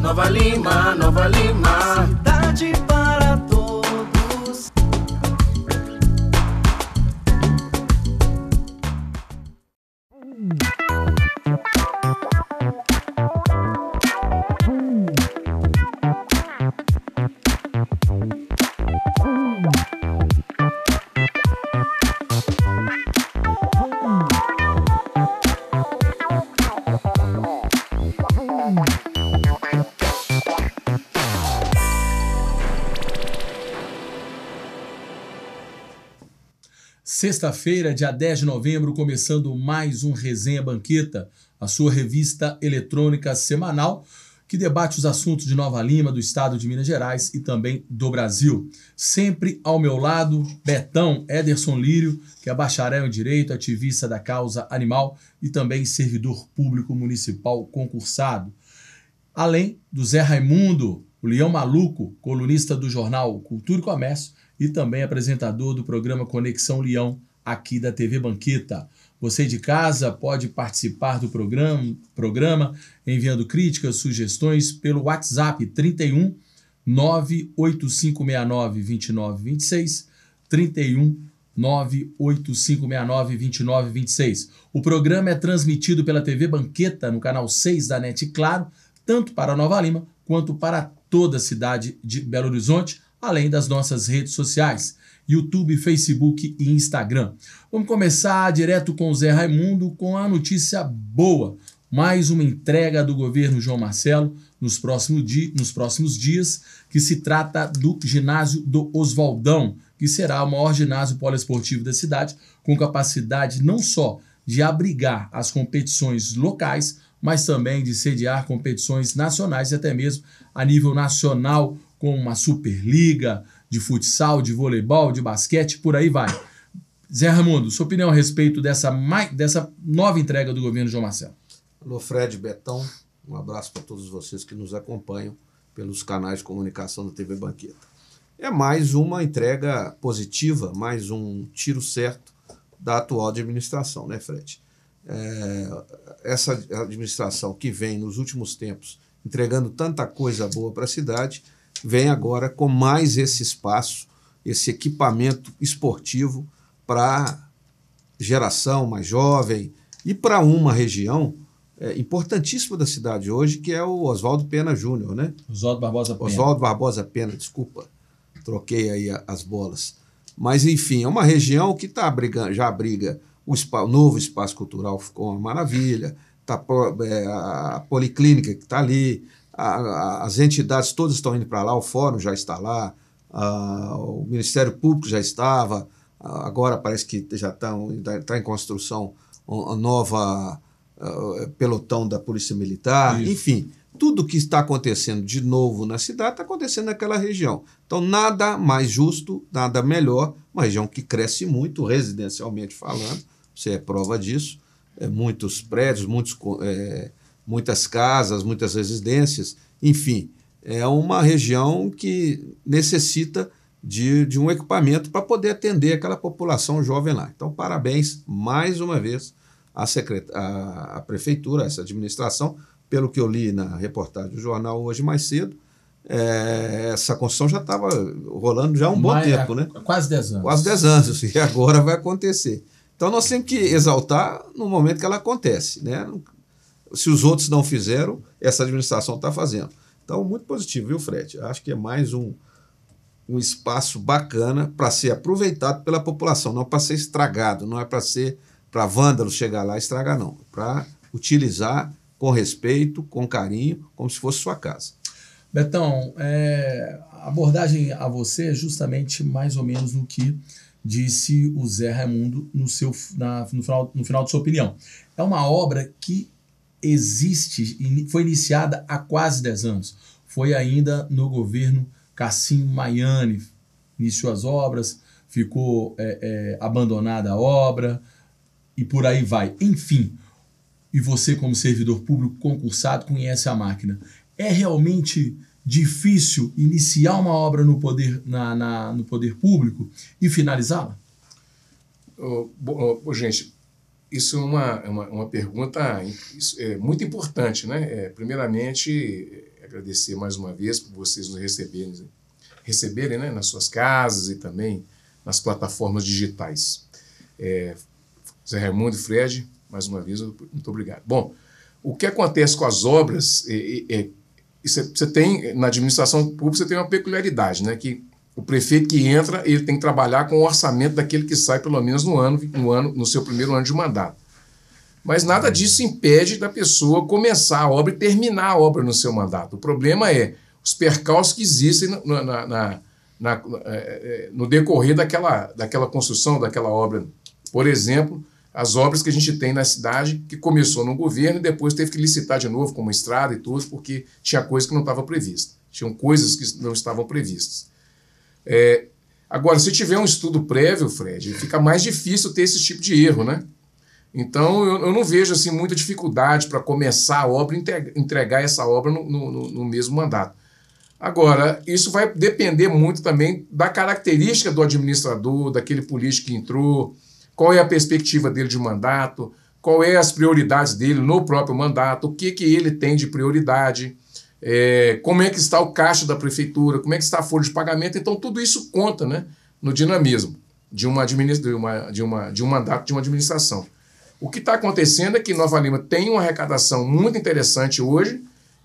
Nova Lima, Nova Lima. Cidade Sexta-feira, dia 10 de novembro, começando mais um Resenha Banqueta, a sua revista eletrônica semanal que debate os assuntos de Nova Lima, do estado de Minas Gerais e também do Brasil. Sempre ao meu lado, Betão Ederson Lírio, que é bacharel em Direito, ativista da causa animal e também servidor público municipal concursado. Além do Zé Raimundo, o Leão Maluco, colunista do jornal Cultura e Comércio, e também apresentador do programa Conexão Leão, aqui da TV Banqueta. Você de casa pode participar do programa, programa enviando críticas, sugestões pelo WhatsApp 31 98569 2926 31 985692926. O programa é transmitido pela TV Banqueta no canal 6 da NET Claro, tanto para Nova Lima quanto para toda a cidade de Belo Horizonte além das nossas redes sociais. YouTube, Facebook e Instagram. Vamos começar direto com o Zé Raimundo com a notícia boa. Mais uma entrega do governo João Marcelo nos, próximo di nos próximos dias, que se trata do ginásio do Oswaldão, que será o maior ginásio poliesportivo da cidade, com capacidade não só de abrigar as competições locais, mas também de sediar competições nacionais e até mesmo a nível nacional com uma Superliga de futsal, de voleibol, de basquete, por aí vai. Zé Ramundo, sua opinião a respeito dessa, dessa nova entrega do governo João Marcelo? Alô, Fred Betão, um abraço para todos vocês que nos acompanham pelos canais de comunicação da TV Banqueta. É mais uma entrega positiva, mais um tiro certo da atual administração, né, Fred? É, essa administração que vem nos últimos tempos entregando tanta coisa boa para a cidade, vem agora com mais esse espaço, esse equipamento esportivo para geração mais jovem e para uma região é, importantíssima da cidade hoje, que é o Oswaldo Pena Júnior, né? Oswaldo Barbosa Pena. Oswaldo Barbosa Pena, desculpa, troquei aí a, as bolas. Mas, enfim, é uma região que tá abrigando, já abriga o, spa, o, novo espaço cultural, ficou uma maravilha, tá, é, a policlínica que está ali, a, a, as entidades todas estão indo para lá, o fórum já está lá, a, o Ministério Público já estava, agora parece que já está tá, tá em construção uma nova pelotão da Polícia Militar, Isso. enfim, tudo que está acontecendo de novo na cidade está acontecendo naquela região. Então, nada mais justo, nada melhor, uma região que cresce muito, residencialmente falando, você é prova disso. É, muitos prédios, muitos é, muitas casas, muitas residências, enfim, é uma região que necessita de, de um equipamento para poder atender aquela população jovem lá. Então, parabéns mais uma vez à, secret... à, à prefeitura, a essa administração, pelo que eu li na reportagem do jornal hoje mais cedo, é, essa construção já estava rolando já há um bom é tempo, né? Quase 10 anos. Quase 10 anos, e agora vai acontecer. Então nós temos que exaltar no momento que ela acontece, né? se os outros não fizeram, essa administração está fazendo. Então, muito positivo, viu, Fred? Acho que é mais um, um espaço bacana para ser aproveitado pela população, não para ser estragado, não é para ser para vândalo chegar lá e estragar, não. Para utilizar com respeito, com carinho, como se fosse sua casa. Betão, é, a abordagem a você é justamente mais ou menos no que disse o Zé Raimundo no, seu, na, no, final, no final de sua opinião. É uma obra que existe, foi iniciada há quase 10 anos. Foi ainda no governo Cassim Maiani. Iniciou as obras, ficou é, é, abandonada a obra e por aí vai. Enfim, e você, como servidor público concursado, conhece a máquina. É realmente difícil iniciar uma obra no poder, na, na no poder público e finalizá-la? Oh, oh, gente, isso é uma, é uma, uma pergunta isso é muito importante, né? É, primeiramente, agradecer mais uma vez por vocês nos receberem, receberem né, nas suas casas e também nas plataformas digitais. É, Zé Raimundo e Fred, mais uma vez, muito obrigado. Bom, o que acontece com as obras, é, é, é, é você tem, na administração pública, você tem uma peculiaridade, né? Que o prefeito que entra, ele tem que trabalhar com o orçamento daquele que sai pelo menos no ano, no ano, no seu primeiro ano de mandato. Mas nada uhum. disso impede da pessoa começar a obra e terminar a obra no seu mandato. O problema é os percalços que existem na, na, na, na é, é, no decorrer daquela, daquela construção, daquela obra. Por exemplo, as obras que a gente tem na cidade, que começou no governo e depois teve que licitar de novo, como estrada e tudo, porque tinha coisa que não estava prevista. Tinham coisas que não estavam previstas. É, agora, se tiver um estudo prévio, Fred, fica mais difícil ter esse tipo de erro, né? Então, eu, eu não vejo assim, muita dificuldade para começar a obra e entregar essa obra no, no, no mesmo mandato. Agora, isso vai depender muito também da característica do administrador, daquele político que entrou, qual é a perspectiva dele de mandato, qual é as prioridades dele no próprio mandato, o que, que ele tem de prioridade é, como é que está o caixa da prefeitura, como é que está a folha de pagamento. Então, tudo isso conta né, no dinamismo de uma, de, uma, de, uma, de um mandato de uma administração. O que está acontecendo é que Nova Lima tem uma arrecadação muito interessante hoje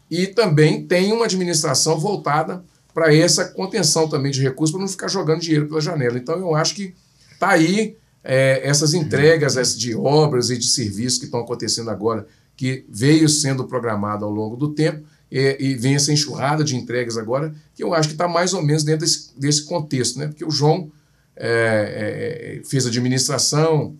e também tem uma administração voltada para essa contenção também de recursos, para não ficar jogando dinheiro pela janela. Então, eu acho que está aí é, essas entregas de obras e de serviços que estão acontecendo agora, que veio sendo programado ao longo do tempo, é, e vem essa enxurrada de entregas agora, que eu acho que está mais ou menos dentro desse, desse contexto, né? Porque o João é, é, é, fez administração,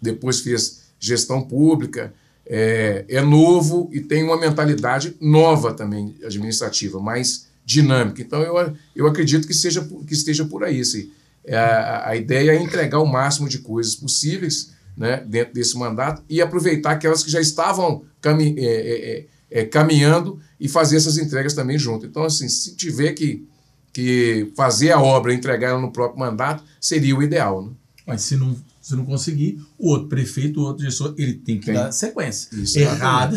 depois fez gestão pública, é, é, novo e tem uma mentalidade nova também administrativa, mais dinâmica. Então eu, eu acredito que, seja, que esteja por aí. Assim. É, a, a, ideia é entregar o máximo de coisas possíveis né, dentro desse mandato e aproveitar aquelas que já estavam cami é, é, é caminhando e fazer essas entregas também junto. Então, assim, se tiver que, que fazer a obra, entregar ela no próprio mandato, seria o ideal. Né? Mas se não, se não conseguir, o outro prefeito, o outro gestor, ele tem que tem. dar sequência. Isso,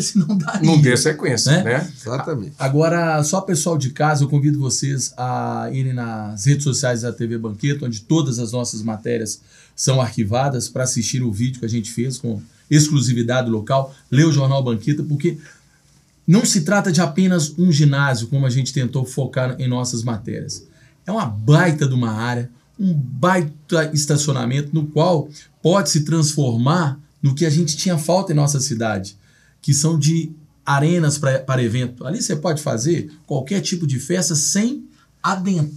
se não dá Não dê sequência, né? né? Exatamente. Agora, só pessoal de casa, eu convido vocês a irem nas redes sociais da TV Banqueto, onde todas as nossas matérias são arquivadas, para assistir o vídeo que a gente fez com exclusividade local, ler o Jornal Banqueta, porque não se trata de apenas um ginásio, como a gente tentou focar em nossas matérias. É uma baita de uma área, um baita estacionamento no qual pode se transformar no que a gente tinha falta em nossa cidade, que são de arenas para evento. Ali você pode fazer qualquer tipo de festa sem,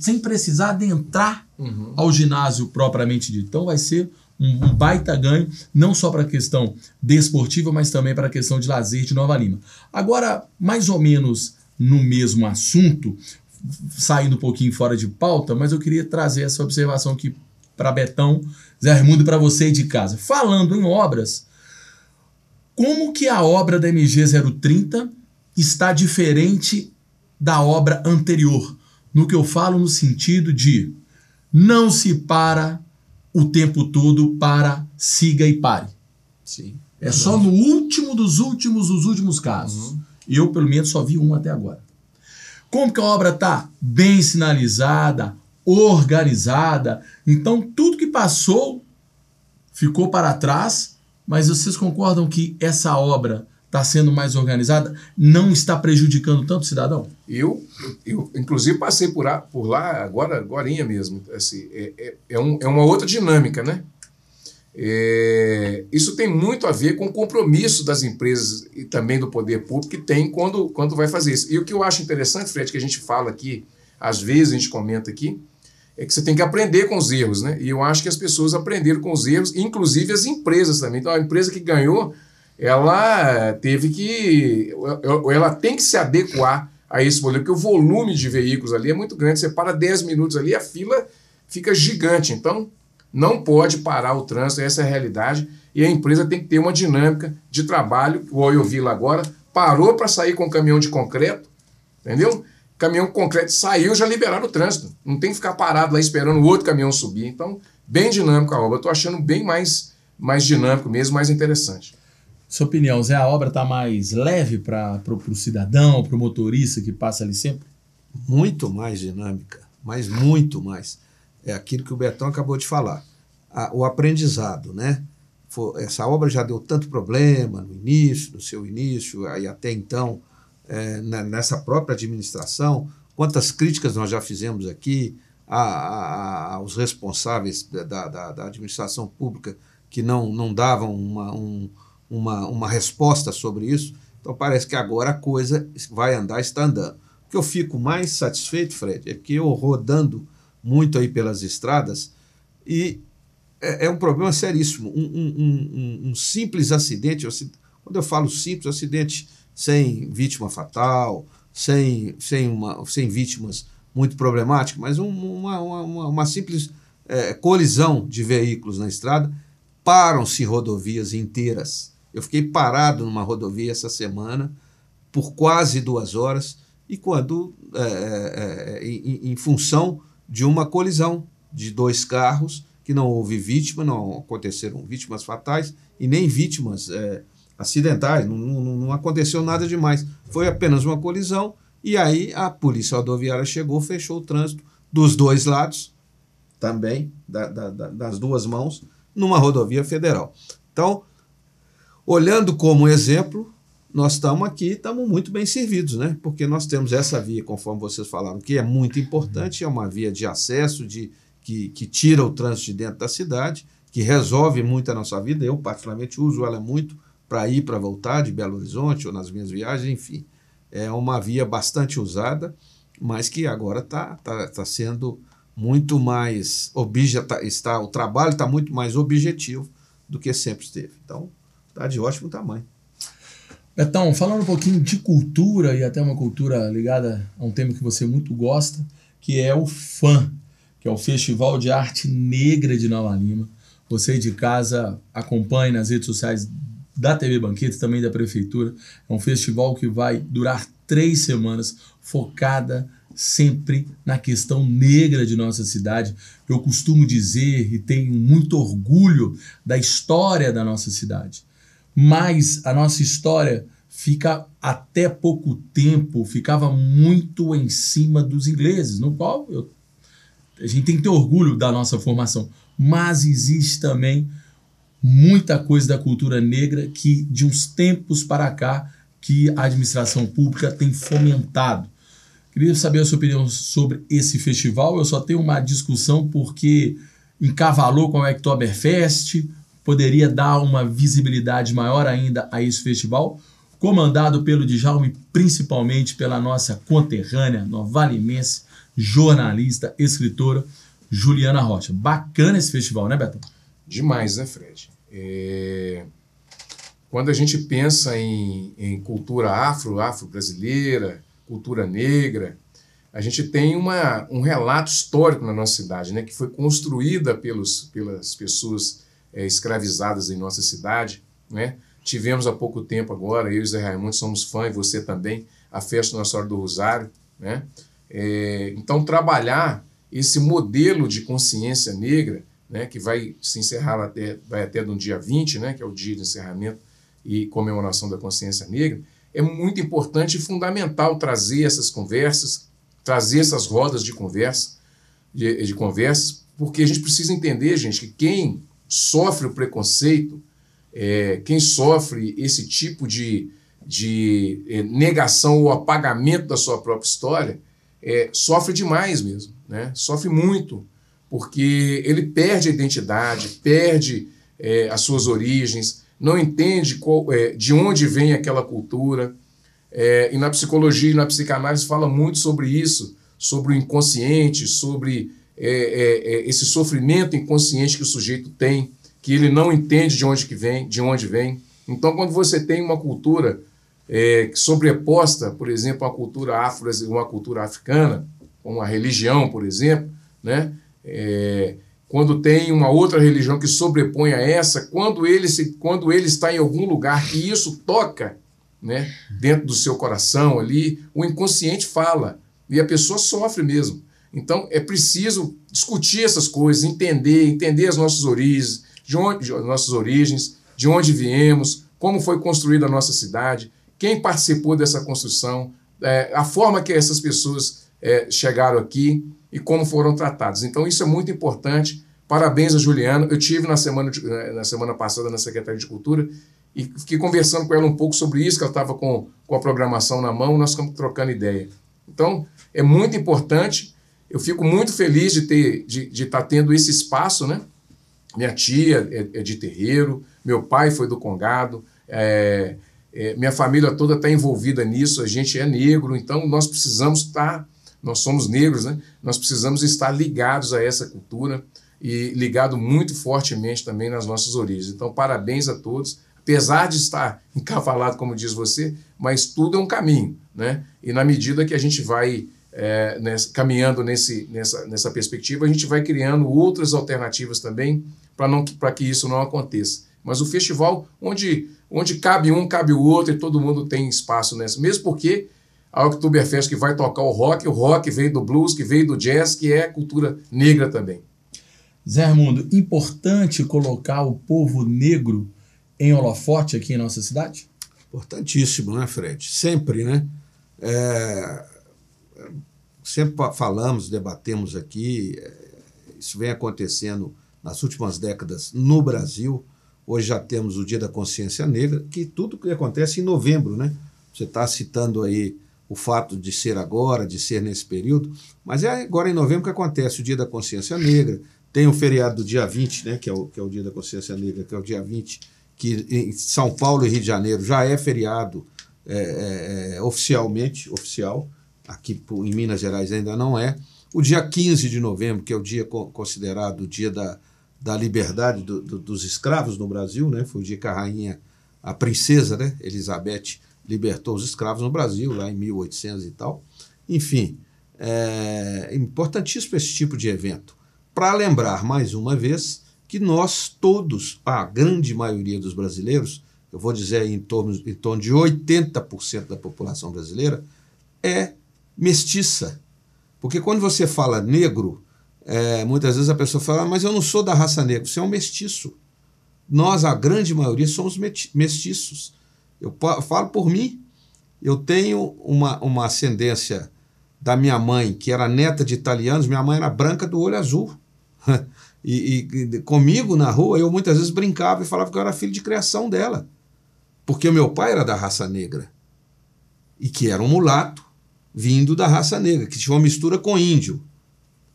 sem precisar adentrar uhum. ao ginásio propriamente dito. Então vai ser um, um baita ganho, não só para a questão desportiva, mas também para a questão de lazer de Nova Lima. Agora, mais ou menos no mesmo assunto, saindo um pouquinho fora de pauta, mas eu queria trazer essa observação aqui para Betão, Zé Raimundo, para você de casa. Falando em obras, como que a obra da MG 030 está diferente da obra anterior? No que eu falo no sentido de não se para o tempo todo para siga e pare. Sim. É verdade. só no último dos últimos dos últimos casos. Uhum. Eu, pelo menos, só vi um até agora. Como que a obra está? Bem sinalizada, organizada. Então, tudo que passou ficou para trás, mas vocês concordam que essa obra está sendo mais organizada, não está prejudicando tanto o cidadão? Eu, eu inclusive, passei por, a, por lá agora, agorinha mesmo. Assim, é, é, é, um, é uma outra dinâmica, né? É, isso tem muito a ver com o compromisso das empresas e também do poder público que tem quando, quando vai fazer isso. E o que eu acho interessante, Fred, que a gente fala aqui, às vezes a gente comenta aqui, é que você tem que aprender com os erros, né? E eu acho que as pessoas aprenderam com os erros, inclusive as empresas também. Então, a empresa que ganhou ela teve que. Ela tem que se adequar a esse modelo, porque o volume de veículos ali é muito grande. Você para 10 minutos ali, a fila fica gigante. Então, não pode parar o trânsito, essa é a realidade. E a empresa tem que ter uma dinâmica de trabalho, o eu vi lá agora, parou para sair com caminhão de concreto, entendeu? Caminhão concreto saiu, já liberaram o trânsito. Não tem que ficar parado lá esperando o outro caminhão subir. Então, bem dinâmico a obra. Estou achando bem mais, mais dinâmico mesmo, mais interessante. Sua opinião, Zé, a obra está mais leve para o cidadão, para o motorista que passa ali sempre? Muito mais dinâmica, mas muito mais. É aquilo que o Betão acabou de falar. A, o aprendizado, né? For, essa obra já deu tanto problema no início, no seu início, e até então, é, na, nessa própria administração, quantas críticas nós já fizemos aqui a, a, aos responsáveis da, da, da, administração pública que não, não davam uma, um, uma, uma resposta sobre isso. Então parece que agora a coisa vai andar, está andando. O que eu fico mais satisfeito, Fred, é que eu rodando muito aí pelas estradas e é, é um problema seríssimo. Um, um, um, um, simples acidente, quando eu falo simples, acidente sem vítima fatal, sem, sem, uma, sem vítimas muito problemático, mas uma, uma, uma simples é, colisão de veículos na estrada param-se rodovias inteiras eu fiquei parado numa rodovia essa semana por quase duas horas e quando é, é, é em, em, função de uma colisão de dois carros que não houve vítima, não aconteceram vítimas fatais e nem vítimas é, acidentais, não, não, não aconteceu nada demais. Foi apenas uma colisão e aí a polícia rodoviária chegou, fechou o trânsito dos dois lados, também da, da, das duas mãos, numa rodovia federal. Então, Olhando como exemplo, nós estamos aqui, estamos muito bem servidos, né? Porque nós temos essa via, conforme vocês falaram, que é muito importante, é uma via de acesso, de que, que tira o trânsito de dentro da cidade, que resolve muito a nossa vida. Eu, particularmente, uso ela muito para ir para voltar de Belo Horizonte ou nas minhas viagens, enfim. É uma via bastante usada, mas que agora está tá, tá sendo muito mais objetiva, tá, está, o trabalho está muito mais objetivo do que sempre esteve. Então, Tá de ótimo tamanho. Betão, falando um pouquinho de cultura e até uma cultura ligada a um tema que você muito gosta, que é o FAN, que é o Festival de Arte Negra de Nova Lima. Você de casa acompanhe nas redes sociais da TV e também da Prefeitura. É um festival que vai durar três semanas, focada sempre na questão negra de nossa cidade. Eu costumo dizer e tenho muito orgulho da história da nossa cidade mas a nossa história fica até pouco tempo, ficava muito em cima dos ingleses, no qual eu, a gente tem que ter orgulho da nossa formação. Mas existe também muita coisa da cultura negra que de uns tempos para cá que a administração pública tem fomentado. Queria saber a sua opinião sobre esse festival. Eu só tenho uma discussão porque encavalou com o Oktoberfest, poderia dar uma visibilidade maior ainda a esse festival, comandado pelo Djalme, principalmente pela nossa conterrânea, novalimense, jornalista, escritora, Juliana Rocha. Bacana esse festival, né, Beto? Demais, né, Fred? É... Quando a gente pensa em, em cultura afro, afro-brasileira, cultura negra, a gente tem uma, um relato histórico na nossa cidade, né, que foi construída pelos, pelas pessoas é, escravizadas em nossa cidade, né? Tivemos há pouco tempo agora, eu e Zé Raimundo somos fã e você também, a festa Nossa Senhora do Rosário, né? É, então, trabalhar esse modelo de consciência negra, né, que vai se encerrar até, vai até do dia 20, né, que é o dia de encerramento e comemoração da consciência negra, é muito importante e fundamental trazer essas conversas, trazer essas rodas de conversa, de, de conversas, porque a gente precisa entender, gente, que quem sofre o preconceito, é, quem sofre esse tipo de, de é, negação ou apagamento da sua própria história, é, sofre demais mesmo, né? sofre muito, porque ele perde a identidade, perde é, as suas origens, não entende qual, é, de onde vem aquela cultura. e na psicologia e na psicanálise fala muito sobre isso, sobre o inconsciente, sobre é, é, é, esse sofrimento inconsciente que o sujeito tem, que ele não entende de onde que vem, de onde vem. Então, quando você tem uma cultura é, sobreposta, por exemplo, a cultura afro, uma cultura africana, uma religião, por exemplo, né? É, quando tem uma outra religião que sobrepõe a essa, quando ele, se, quando ele está em algum lugar e isso toca né, dentro do seu coração ali, o inconsciente fala e a pessoa sofre mesmo. Então é preciso discutir essas coisas, entender, entender as nossas origens, de onde, de, nossas origens, de onde viemos, como foi construída a nossa cidade, quem participou dessa construção, é, a forma que essas pessoas é, chegaram aqui e como foram tratadas. Então isso é muito importante. Parabéns a Juliana. Eu tive na semana, é, na semana passada na Secretaria de Cultura e fiquei conversando com ela um pouco sobre isso, que ela estava com, com a programação na mão, nós ficamos trocando ideia. Então, é muito importante eu fico muito feliz de ter de estar tá tendo esse espaço, né? Minha tia é, é, de terreiro, meu pai foi do Congado, é, é, minha família toda está envolvida nisso, a gente é negro, então nós precisamos estar, tá, nós somos negros, né? Nós precisamos estar ligados a essa cultura e ligado muito fortemente também nas nossas origens. Então, parabéns a todos. Apesar de estar encavalado, como diz você, mas tudo é um caminho, né? E na medida que a gente vai é, nessa, caminhando nesse, nessa, nessa perspectiva, a gente vai criando outras alternativas também para que isso não aconteça. Mas o festival, onde, onde cabe um, cabe o outro e todo mundo tem espaço nessa. Mesmo porque a Oktoberfest que vai tocar o rock, o rock veio do blues, que veio do jazz, que é cultura negra também. Zé Armando, importante colocar o povo negro em holofote aqui em nossa cidade? Importantíssimo, né, Fred? Sempre, né? É, sempre falamos, debatemos aqui, eh, isso vem acontecendo nas últimas décadas no Brasil. Hoje já temos o Dia da Consciência Negra, que tudo que acontece em novembro, né? Você está citando aí o fato de ser agora, de ser nesse período, mas é agora em novembro que acontece o Dia da Consciência Negra, tem o feriado do dia 20, né, que é o, que é o Dia da Consciência Negra, que é o dia 20, que em São Paulo e Rio de Janeiro já é feriado é, é, oficialmente, oficial, aqui em Minas Gerais ainda não é. O dia 15 de novembro, que é o dia considerado o dia da, da liberdade do, do, dos escravos no Brasil, né? foi o dia que a rainha, a princesa né? Elizabeth, libertou os escravos no Brasil, lá em 1800 e tal. Enfim, é importantíssimo esse tipo de evento. Para lembrar mais uma vez que nós todos, a grande maioria dos brasileiros, eu vou dizer em torno, em torno de 80% da população brasileira, é mestiça. Porque quando você fala negro, é, muitas vezes a pessoa fala, ah, mas eu não sou da raça negra, você é um mestiço. Nós, a grande maioria, somos mestiços. Eu falo por mim, eu tenho uma, uma ascendência da minha mãe, que era neta de italianos, minha mãe era branca do olho azul. e, e comigo na rua, eu muitas vezes brincava e falava que eu era filho de criação dela, porque meu pai era da raça negra e que era um mulato vindo da raça negra, que tinha uma mistura com índio.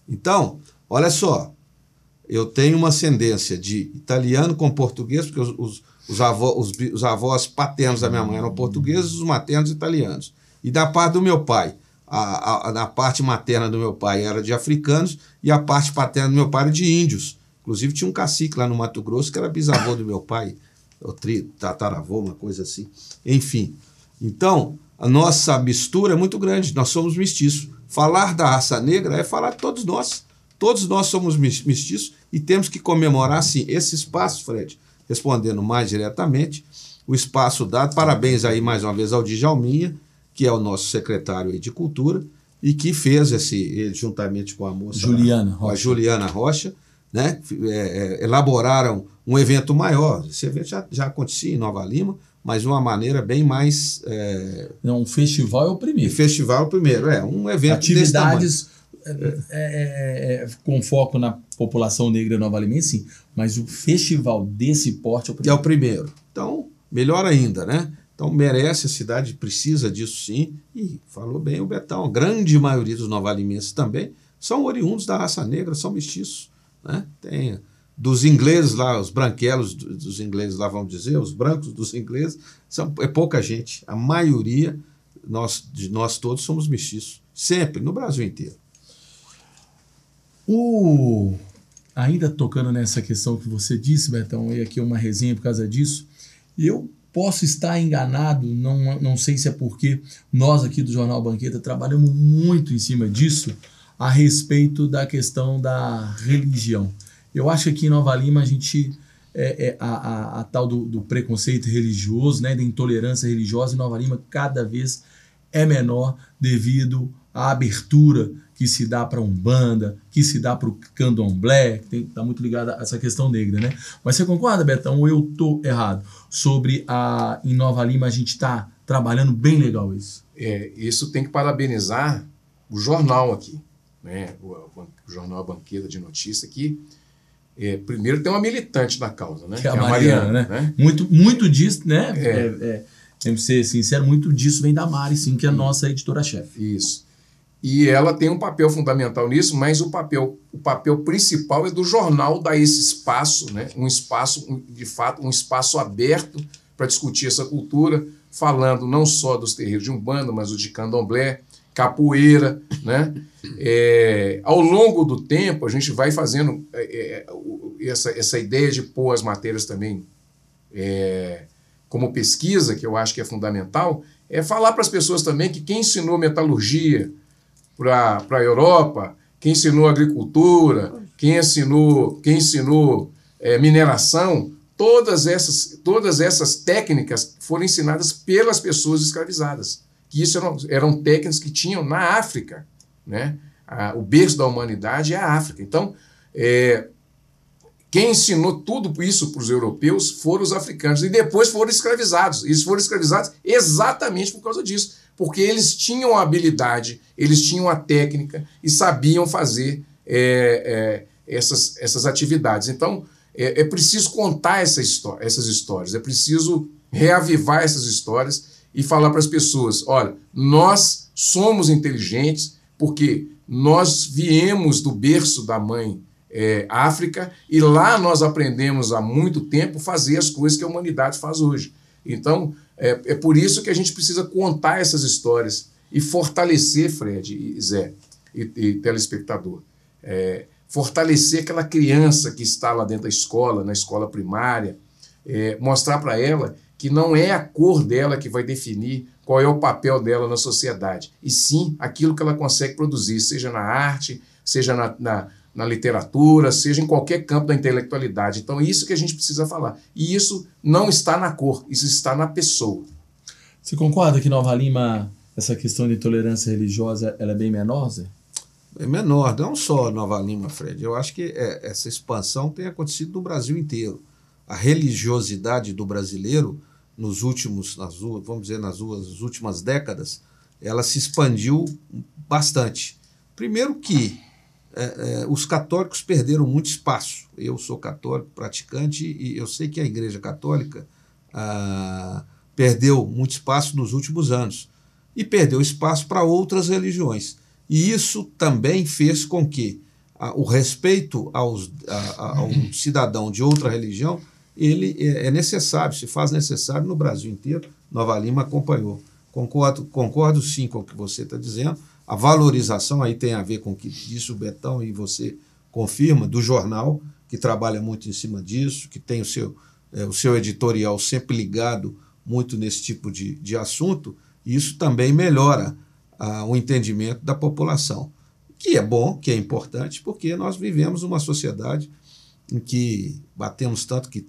Então, olha só, eu tenho uma ascendência de italiano com português, porque os, os, os, avós, os, os avós paternos da minha mãe eram portugueses, os maternos italianos. E da parte do meu pai, a, a, a, parte materna do meu pai era de africanos e a parte paterna do meu pai era de índios. Inclusive tinha um cacique lá no Mato Grosso que era bisavô do meu pai, ou tri, tataravô, uma coisa assim. Enfim, então a nossa mistura é muito grande, nós somos mestiços. Falar da raça negra é falar de todos nós. Todos nós somos mestiços e temos que comemorar, sim, esse espaço, Fred. Respondendo mais diretamente, o espaço dado. Parabéns aí mais uma vez ao Djalminha, que é o nosso secretário de Cultura e que fez esse, ele juntamente com a moça Juliana Rocha. a Juliana Rocha, né, é, é, elaboraram um evento maior. Esse evento já, já acontecia em Nova Lima, mas uma maneira bem mais. É... Não, é um festival é o primeiro. Festival é o primeiro, é um evento Atividades é é, é, é, com foco na população negra nova alimense, sim, mas o festival desse porte é o primeiro. É o primeiro. Então, melhor ainda, né? Então merece, a cidade precisa disso sim. E falou bem o Betão, a grande maioria dos nova novalimenses também são oriundos da raça negra, são mestiços. Né? Tem dos ingleses lá, os branquelos dos ingleses lá, vamos dizer, os brancos dos ingleses, são, é pouca gente. A maioria nós, de nós todos somos mestiços. Sempre, no Brasil inteiro. O... Ainda tocando nessa questão que você disse, Betão, e aqui uma resenha por causa disso, eu posso estar enganado, não, não sei se é porque nós aqui do Jornal Banqueta trabalhamos muito em cima disso, a respeito da questão da religião. Eu acho que aqui em Nova Lima a gente. É, é, a, a, a, tal do, do, preconceito religioso, né, da intolerância religiosa em Nova Lima cada vez é menor devido à abertura que se dá para a Umbanda, que se dá para o candomblé, que está muito ligada a essa questão negra. Né? Mas você concorda, Betão, ou eu estou errado? Sobre a em Nova Lima a gente está trabalhando bem legal isso. É, isso tem que parabenizar o jornal aqui, né? o, o jornal Banqueta de notícias aqui, é, primeiro tem uma militante da causa, né? É que é a, Mariana, Mariana né? né? Muito, muito disso, né? É. é, é que ser sincero, muito disso vem da Mari, sim, que é a nossa editora-chefe. Isso. E ela tem um papel fundamental nisso, mas o papel, o papel principal é do jornal dar esse espaço, né? um espaço, de fato, um espaço aberto para discutir essa cultura, falando não só dos terreiros de Umbanda, mas o de candomblé, capoeira, né? É, ao longo do tempo, a gente vai fazendo é, é essa, essa ideia de pôr as matérias também é, como pesquisa, que eu acho que é fundamental, é falar para as pessoas também que quem ensinou metalurgia para a Europa, quem ensinou agricultura, quem ensinou, quem ensinou é, mineração, todas essas, todas essas técnicas foram ensinadas pelas pessoas escravizadas que isso eram, eram técnicas que tinham na África, né? A, o berço da humanidade é a África. Então, é, quem ensinou tudo isso para os europeus foram os africanos e depois foram escravizados. Eles foram escravizados exatamente por causa disso, porque eles tinham a habilidade, eles tinham a técnica e sabiam fazer é, é, essas, essas atividades. Então, é, é preciso contar essa histó essas histórias, é preciso reavivar essas histórias e falar para as pessoas: olha, nós somos inteligentes porque nós viemos do berço da mãe é, África e lá nós aprendemos há muito tempo fazer as coisas que a humanidade faz hoje. Então, é, é por isso que a gente precisa contar essas histórias e fortalecer, Fred e Zé, e, e telespectador. É, fortalecer aquela criança que está lá dentro da escola, na escola primária, é, mostrar para ela que não é a cor dela que vai definir qual é o papel dela na sociedade, e sim aquilo que ela consegue produzir, seja na arte, seja na, na, na literatura, seja em qualquer campo da intelectualidade. Então, é isso que a gente precisa falar. E isso não está na cor, isso está na pessoa. Você concorda que Nova Lima, essa questão de tolerância religiosa, ela é bem menor, Zé? É menor, não só Nova Lima, Fred. Eu acho que é, essa expansão tem acontecido no Brasil inteiro. A religiosidade do brasileiro nos últimos, nas vamos dizer, nas duas nas últimas décadas, ela se expandiu bastante. Primeiro que é, é, os católicos perderam muito espaço. Eu sou católico praticante e eu sei que a Igreja Católica ah, perdeu muito espaço nos últimos anos e perdeu espaço para outras religiões. E isso também fez com que a, ah, o respeito aos, a, a, ao cidadão de outra religião ele é, é necessário, se faz necessário no Brasil inteiro. Nova Lima acompanhou. Concordo, concordo sim com o que você está dizendo. A valorização aí tem a ver com o que disse o Betão e você confirma, do jornal, que trabalha muito em cima disso, que tem o seu, é, o seu editorial sempre ligado muito nesse tipo de, de assunto. Isso também melhora ah, o entendimento da população, que é bom, que é importante, porque nós vivemos uma sociedade em que batemos tanto que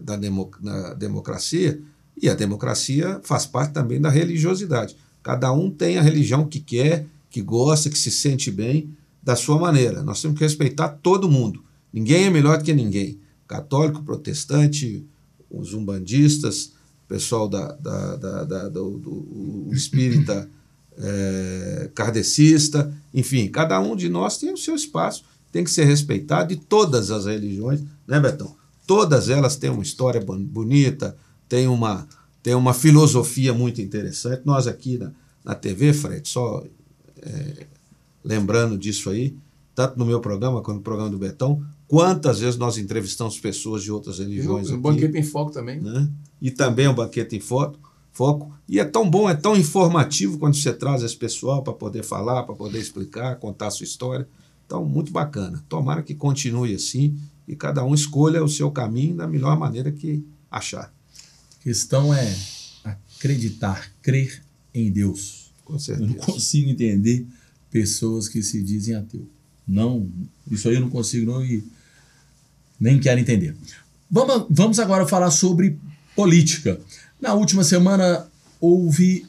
da, democ na democracia, e a democracia faz parte também da religiosidade. Cada um tem a religião que quer, que gosta, que se sente bem, da sua maneira. Nós temos que respeitar todo mundo. Ninguém é melhor que ninguém. Católico, protestante, os umbandistas, pessoal da, da, da, da do, do espírita é, kardecista, enfim, cada um de nós tem o seu espaço, tem que ser respeitado de todas as religiões, né, Betão? Todas elas têm uma história bonita, têm uma, têm uma filosofia muito interessante. Nós aqui na, na TV, Fred, só é, lembrando disso aí, tanto no meu programa quanto no programa do Betão, quantas vezes nós entrevistamos pessoas de outras religiões. E no, aqui, Banquete em Foco também. Né? E também o Banquete em Foco, Foco. E é tão bom, é tão informativo quando você traz esse pessoal para poder falar, para poder explicar, contar a sua história. Então, muito bacana. Tomara que continue assim e cada um escolha o seu caminho da melhor maneira que achar. A questão é acreditar, crer em Deus. Com certeza. Eu não consigo entender pessoas que se dizem ateu. Não, isso aí eu não consigo não e nem quero entender. Vamos, vamos agora falar sobre política. Na última semana houve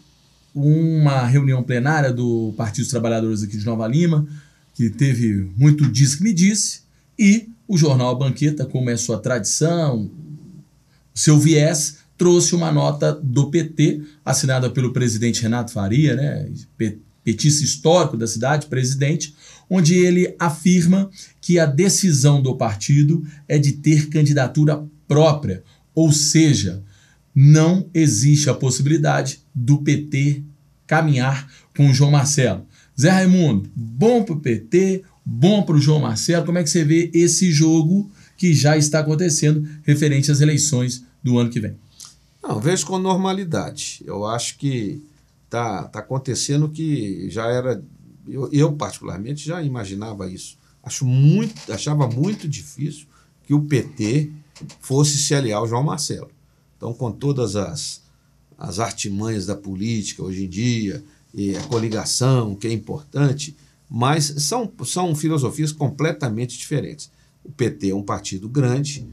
uma reunião plenária do Partido dos Trabalhadores aqui de Nova Lima, que teve muito diz que me disse, e o jornal Banqueta, como é sua tradição, seu viés, trouxe uma nota do PT, assinada pelo presidente Renato Faria, né, petista histórico da cidade, presidente, onde ele afirma que a decisão do partido é de ter candidatura própria, ou seja, não existe a possibilidade do PT caminhar com João Marcelo. Zé Raimundo, bom para o PT, bom para o João Marcelo? Como é que você vê esse jogo que já está acontecendo referente às eleições do ano que vem? Não, vejo com normalidade. Eu acho que está tá acontecendo que já era. Eu, eu, particularmente, já imaginava isso. Acho muito, achava muito difícil que o PT fosse se aliar ao João Marcelo. Então, com todas as, as artimanhas da política hoje em dia, e a coligação, que é importante, mas são, são filosofias completamente diferentes. O PT é um partido grande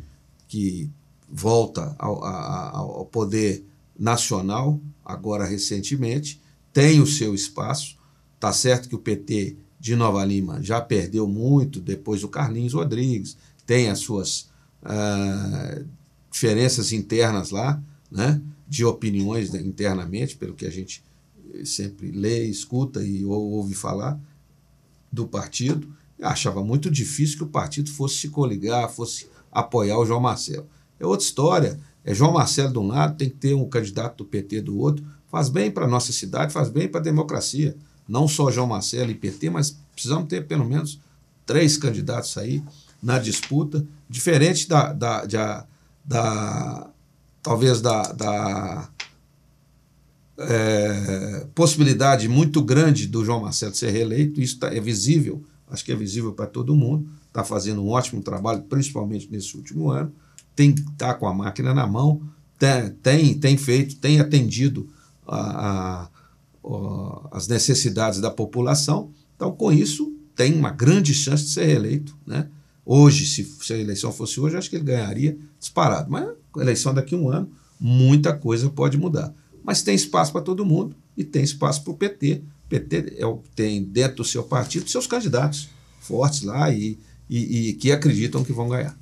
que volta ao, ao, ao poder nacional, agora recentemente, tem o seu espaço. Está certo que o PT de Nova Lima já perdeu muito depois do Carlinhos Rodrigues, tem as suas uh, diferenças internas lá, né, de opiniões internamente, pelo que a gente sempre lê, escuta e ouve falar, do partido. Eu achava muito difícil que o partido fosse se coligar, fosse apoiar o João Marcelo. É outra história. É João Marcelo de um lado, tem que ter um candidato do PT do outro. Faz bem para a nossa cidade, faz bem para a democracia. Não só João Marcelo e PT, mas precisamos ter pelo menos três candidatos aí na disputa, diferente da, da, da, da talvez da, da é, possibilidade muito grande do João Marcelo ser reeleito, isso tá, é visível, acho que é visível para todo mundo, está fazendo um ótimo trabalho, principalmente nesse último ano, tem tá com a máquina na mão, tem, tem, tem feito, tem atendido a, a, a, as necessidades da população, então com isso tem uma grande chance de ser reeleito, né? Hoje, se, se a eleição fosse hoje, acho que ele ganharia disparado. Mas a eleição daqui a um ano, muita coisa pode mudar mas tem espaço para todo mundo e tem espaço para o PT. O PT é o, tem dentro do seu partido seus candidatos fortes lá e, e, e que acreditam que vão ganhar.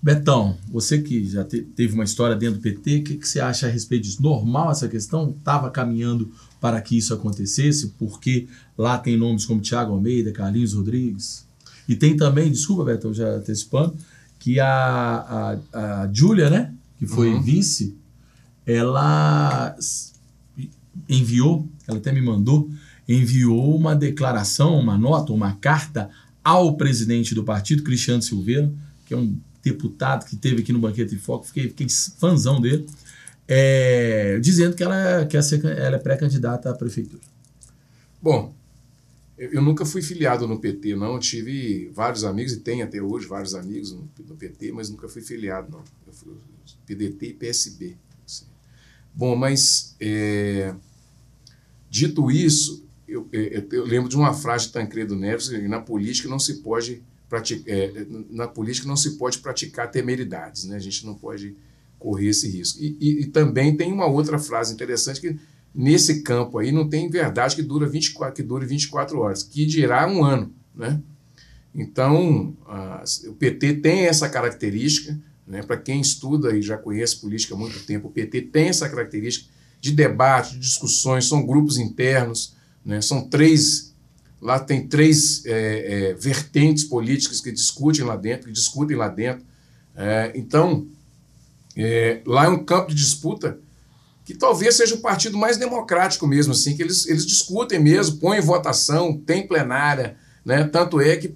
Betão, você que já te, teve uma história dentro do PT, o que, que, você acha a respeito disso? Normal essa questão? Estava caminhando para que isso acontecesse? Porque lá tem nomes como Tiago Almeida, Carlinhos Rodrigues. E tem também, desculpa, Betão, já antecipando, que a, a, a Júlia, né? Que foi uhum. vice, ela enviou, ela até me mandou, enviou uma declaração, uma nota, uma carta ao presidente do partido, Cristiano Silveira, que é um deputado que teve aqui no Banquete em Foco, fiquei, fiquei fãzão dele, é, dizendo que ela quer é ser, ela é pré-candidata à prefeitura. Bom, eu, nunca fui filiado no PT, não. Eu tive vários amigos, e tenho até hoje vários amigos no, no PT, mas nunca fui filiado, não. Eu fui PDT e PSB. Bom, mas é, dito isso, eu, é, é, eu, lembro de uma frase de Tancredo Neves: na política não se pode praticar, é, na política não se pode praticar temeridades, né? A gente não pode correr esse risco. E, e, e também tem uma outra frase interessante que nesse campo aí não tem verdade que dura 24 que dure 24 horas, que dirá um ano, né? Então, a, o PT tem essa característica né? Para quem estuda e já conhece política há muito tempo, o PT tem essa característica de debate, de discussões, são grupos internos, né? são três, lá tem três é, é, vertentes políticas que discutem lá dentro, que discutem lá dentro. É, então, é, lá é um campo de disputa que talvez seja o partido mais democrático mesmo, assim, que eles, eles discutem mesmo, põem em votação, tem plenária, né? tanto é que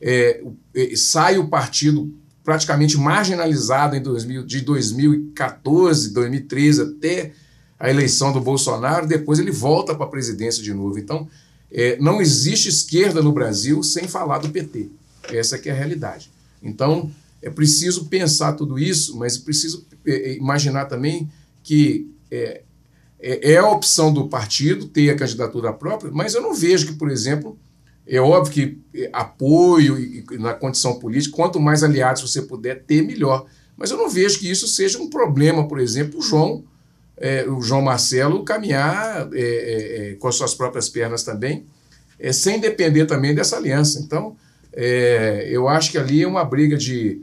é, é sai o partido praticamente marginalizado em 2000, de 2014, 2013 até a eleição do Bolsonaro, depois ele volta para a presidência de novo. Então, é, não existe esquerda no Brasil sem falar do PT. Essa é que é a realidade. Então, é preciso pensar tudo isso, mas preciso é, é imaginar também que é, é, é a opção do partido ter a candidatura própria, mas eu não vejo que, por exemplo, é óbvio que eh, apoio na condição política, quanto mais aliados você puder ter, melhor. Mas eu não vejo que isso seja um problema, por exemplo, o João, é, o João Marcelo caminhar é, é, com as suas próprias pernas também, sem depender também dessa aliança. Então, eu acho que ali é uma briga de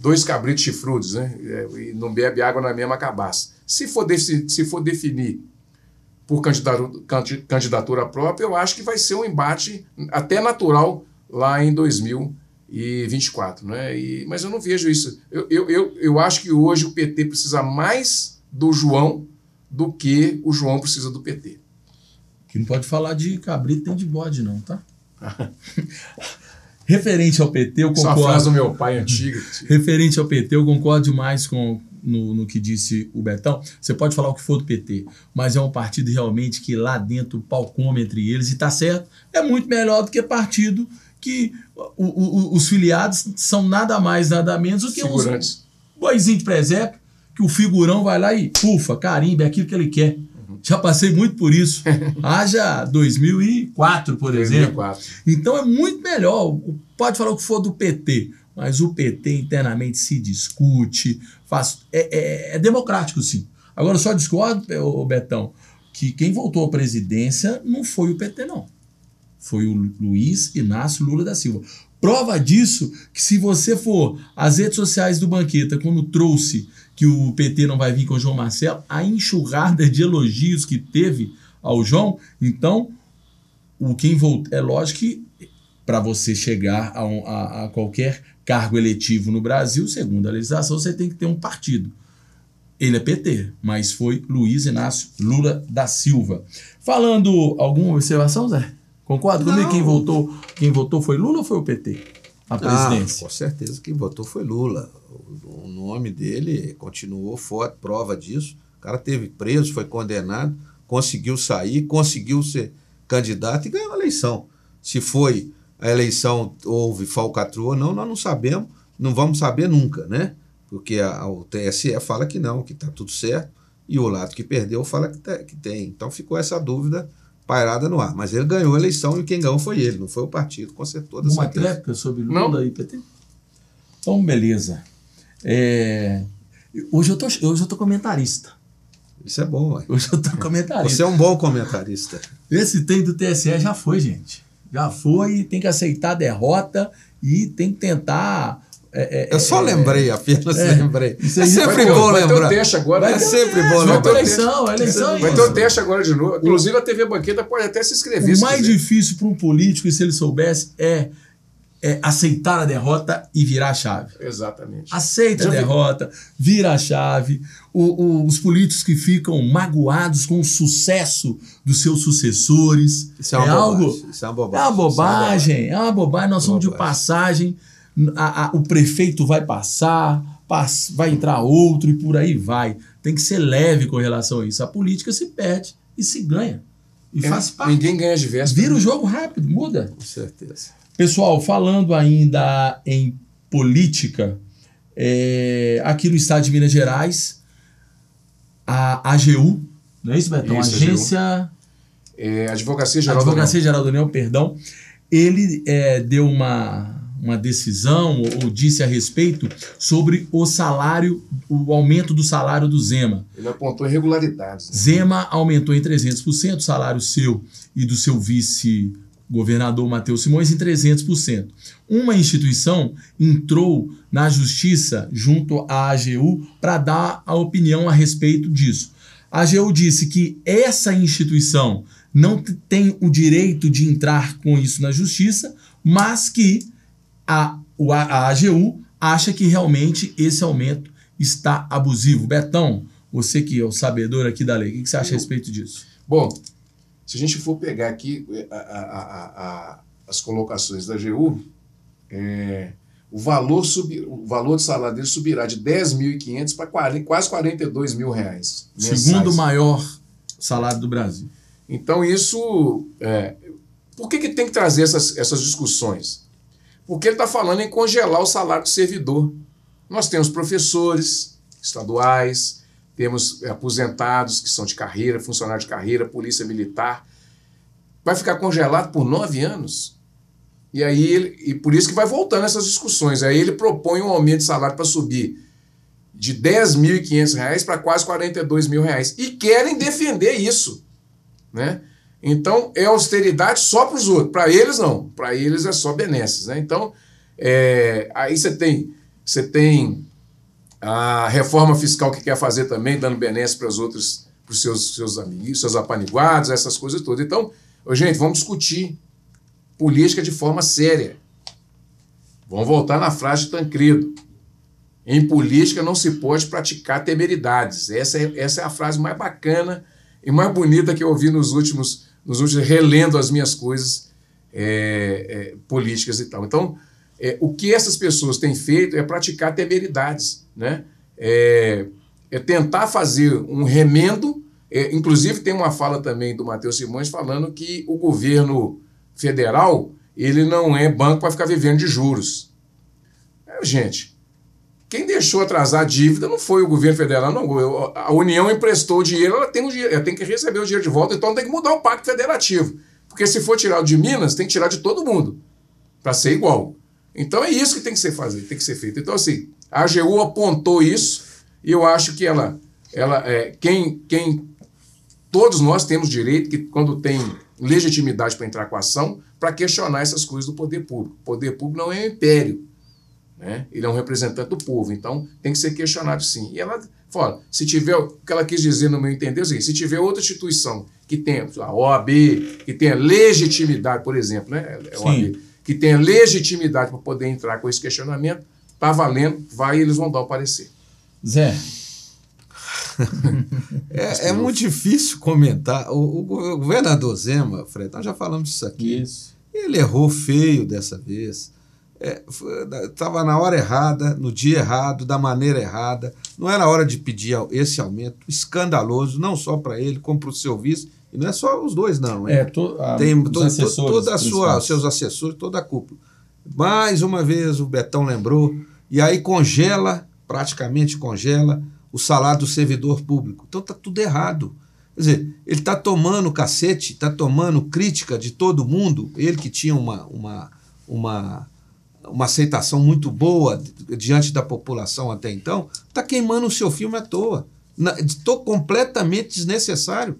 dois cabritos chifrudos, né? e não bebe água na mesma cabaça. Se for, se for definir por candidatura própria, eu acho que vai ser um embate até natural lá em 2024. Né? E, mas eu não vejo isso. Eu, eu, eu, eu acho que hoje o PT precisa mais do João do que o João precisa do PT. Que não pode falar de cabrito nem de bode, não, tá? Referente ao PT, eu concordo. Essa frase do meu pai antiga. Referente ao PT, eu concordo demais com, no, no que disse o Betão, você pode falar o que for do PT, mas é um partido realmente que lá dentro o pau come entre eles e tá certo, é muito melhor do que partido que o, o, os filiados são nada mais, nada menos do que Figurantes. uns boizinho de presépio, que o figurão vai lá e pufa, carimba, é aquilo que ele quer. Uhum. Já passei muito por isso. Haja 2004, por 2004. exemplo. Então é muito melhor. Pode falar o que for do PT, mas o PT internamente se discute, faz, é, é, é democrático sim. Agora, eu só discordo, ô Betão, que quem voltou à presidência não foi o PT, não. Foi o Luiz Inácio Lula da Silva. Prova disso que se você for às redes sociais do Banqueta, quando trouxe que o PT não vai vir com o João Marcelo, a enxurrada de elogios que teve ao João, então, o quem voltou, é lógico que para você chegar a, um, a, a qualquer cargo eletivo no Brasil, segundo a legislação, você tem que ter um partido. Ele é PT, mas foi Luiz Inácio Lula da Silva. Falando alguma observação, Zé? concordo comigo? Quem votou, quem votou foi Lula ou foi o PT? A ah, presidência? Ah, com certeza quem votou foi Lula. O nome dele continuou forte, prova disso. O cara teve preso, foi condenado, conseguiu sair, conseguiu ser candidato e ganhou a eleição. Se foi a eleição houve falcatrua, não, nós não sabemos, não vamos saber nunca, né? Porque a, a, o TSE fala que não, que está tudo certo, e o lado que perdeu fala que, te, tá, que tem. Então ficou essa dúvida pairada no ar. Mas ele ganhou a eleição e quem ganhou foi ele, não foi o partido, com certeza. Uma tréplica sobre Lula não. e PT? Então, beleza. É... Hoje eu tô, hoje eu tô comentarista. Isso é bom, ué. Hoje eu tô comentarista. Você é um bom comentarista. Esse tem do TSE já foi, gente já foi, tem que aceitar a derrota e tem que tentar. É, é, eu só é, lembrei, apenas é. lembrei. É sempre bom lembrar. Vai ter um teste agora. Né? É sempre bom lembrar. eleição, é eleição. Vai ter um teste agora de novo. Inclusive, a TV Banqueta pode até se inscrever. O mais difícil para um político, e se ele soubesse, é é aceitar a derrota e virar a chave. Exatamente. Aceita Já a derrota, vi... vira a chave. O, o, os políticos que ficam magoados com o sucesso dos seus sucessores. Isso é, uma é bobagem. algo. Isso é uma bobagem. É, é uma bobagem. É uma bobagem. Nós somos de passagem. A, a, o prefeito vai passar, pass... vai entrar outro e por aí vai. Tem que ser leve com relação a isso. A política se perde e se ganha. E é, faz parte. Ninguém ganha de Vira né? o jogo rápido, muda. Com certeza. Pessoal, falando ainda em política, é, aqui no estado de Minas Gerais, a AGU, não é isso, Betão? Isso, Agência. É, Advocacia Geral Advocacia da União. Geral da União, perdão. Ele é, deu uma, uma decisão ou, ou, disse a respeito sobre o salário, o aumento do salário do Zema. Ele apontou irregularidades. Né? Zema aumentou em 300% o salário seu e do seu vice governador Matheus Simões, em 300%. Uma instituição entrou na justiça junto à AGU para dar a opinião a respeito disso. A AGU disse que essa instituição não tem o direito de entrar com isso na justiça, mas que a, a AGU acha que realmente esse aumento está abusivo. Betão, você que é o sabedor aqui da lei, o que você acha a respeito disso? Bom, se a gente for pegar aqui é, a, a, a, as colocações da GU, é, o, valor subir, o valor de salário dele subirá de 10.500 para quase 42 mil reais. Mensais. Segundo maior salário do Brasil. Então, isso. É, por que, que tem que trazer essas, essas discussões? Porque ele está falando em congelar o salário do servidor. Nós temos professores estaduais, temos é, aposentados que são de carreira, funcionários de carreira, polícia militar. Vai ficar congelado por nove anos. E aí ele, e por isso que vai voltando essas discussões. Aí ele propõe um aumento de salário para subir de 10.500 reais para quase 42 mil reais. E querem defender isso. Né? Então é austeridade só para os outros. Para eles não. Para eles é só benesses. Né? Então é, aí você tem, você tem a reforma fiscal que quer fazer também, dando benesse para os outros, para os seus, seus amigos, seus apaniguados, essas coisas todas. Então, gente, vamos discutir política de forma séria. Vamos voltar na frase de Tancredo. Em política não se pode praticar temeridades. Essa é, essa é a frase mais bacana e mais bonita que eu ouvi nos últimos, nos últimos relendo as minhas coisas é, é, políticas e tal. Então, é, o que essas pessoas têm feito é praticar temeridades, né? É, é tentar fazer um remendo. É, inclusive, tem uma fala também do Matheus Simões falando que o governo federal ele não é banco para ficar vivendo de juros. É, gente, quem deixou atrasar a dívida não foi o governo federal, não. A União emprestou o dinheiro, ela tem, o dinheiro, ela tem que receber o dinheiro de volta, então tem que mudar o pacto federativo. Porque se for tirado de Minas, tem que tirar de todo mundo, para ser igual. Então é isso que tem que ser fazer, tem que ser feito. Então assim, a AGU apontou isso e eu acho que ela, ela é, quem, quem todos nós temos direito que quando tem legitimidade para entrar com a ação, para questionar essas coisas do poder público. O poder público não é um império, né? Ele é um representante do povo, então tem que ser questionado sim. E ela fala, se tiver, o que ela quis dizer no meu entender, é assim, se tiver outra instituição que tenha, a OAB, que tenha legitimidade, por exemplo, né? É, é a OAB, sim que tenha legitimidade para poder entrar com esse questionamento, está valendo, vai e eles vão dar o parecer. Zé. é, é, muito difícil comentar. O, o, governador Zema, Fred, nós já falamos disso aqui. Isso. Ele errou feio dessa vez. Estava é, na hora errada, no dia errado, da maneira errada. Não era hora de pedir esse aumento escandaloso, não só para ele, como para o seu vice e não é só os dois, não. É, to, a, Tem to, toda a sua, seus assessores, toda a cúpula. Mais uma vez, o Betão lembrou, e aí congela, praticamente congela, o salário do servidor público. Então tá tudo errado. Quer dizer, ele está tomando cacete, está tomando crítica de todo mundo, ele que tinha uma, uma, uma, uma aceitação muito boa diante da população até então, está queimando o seu filme à toa. Estou completamente desnecessário.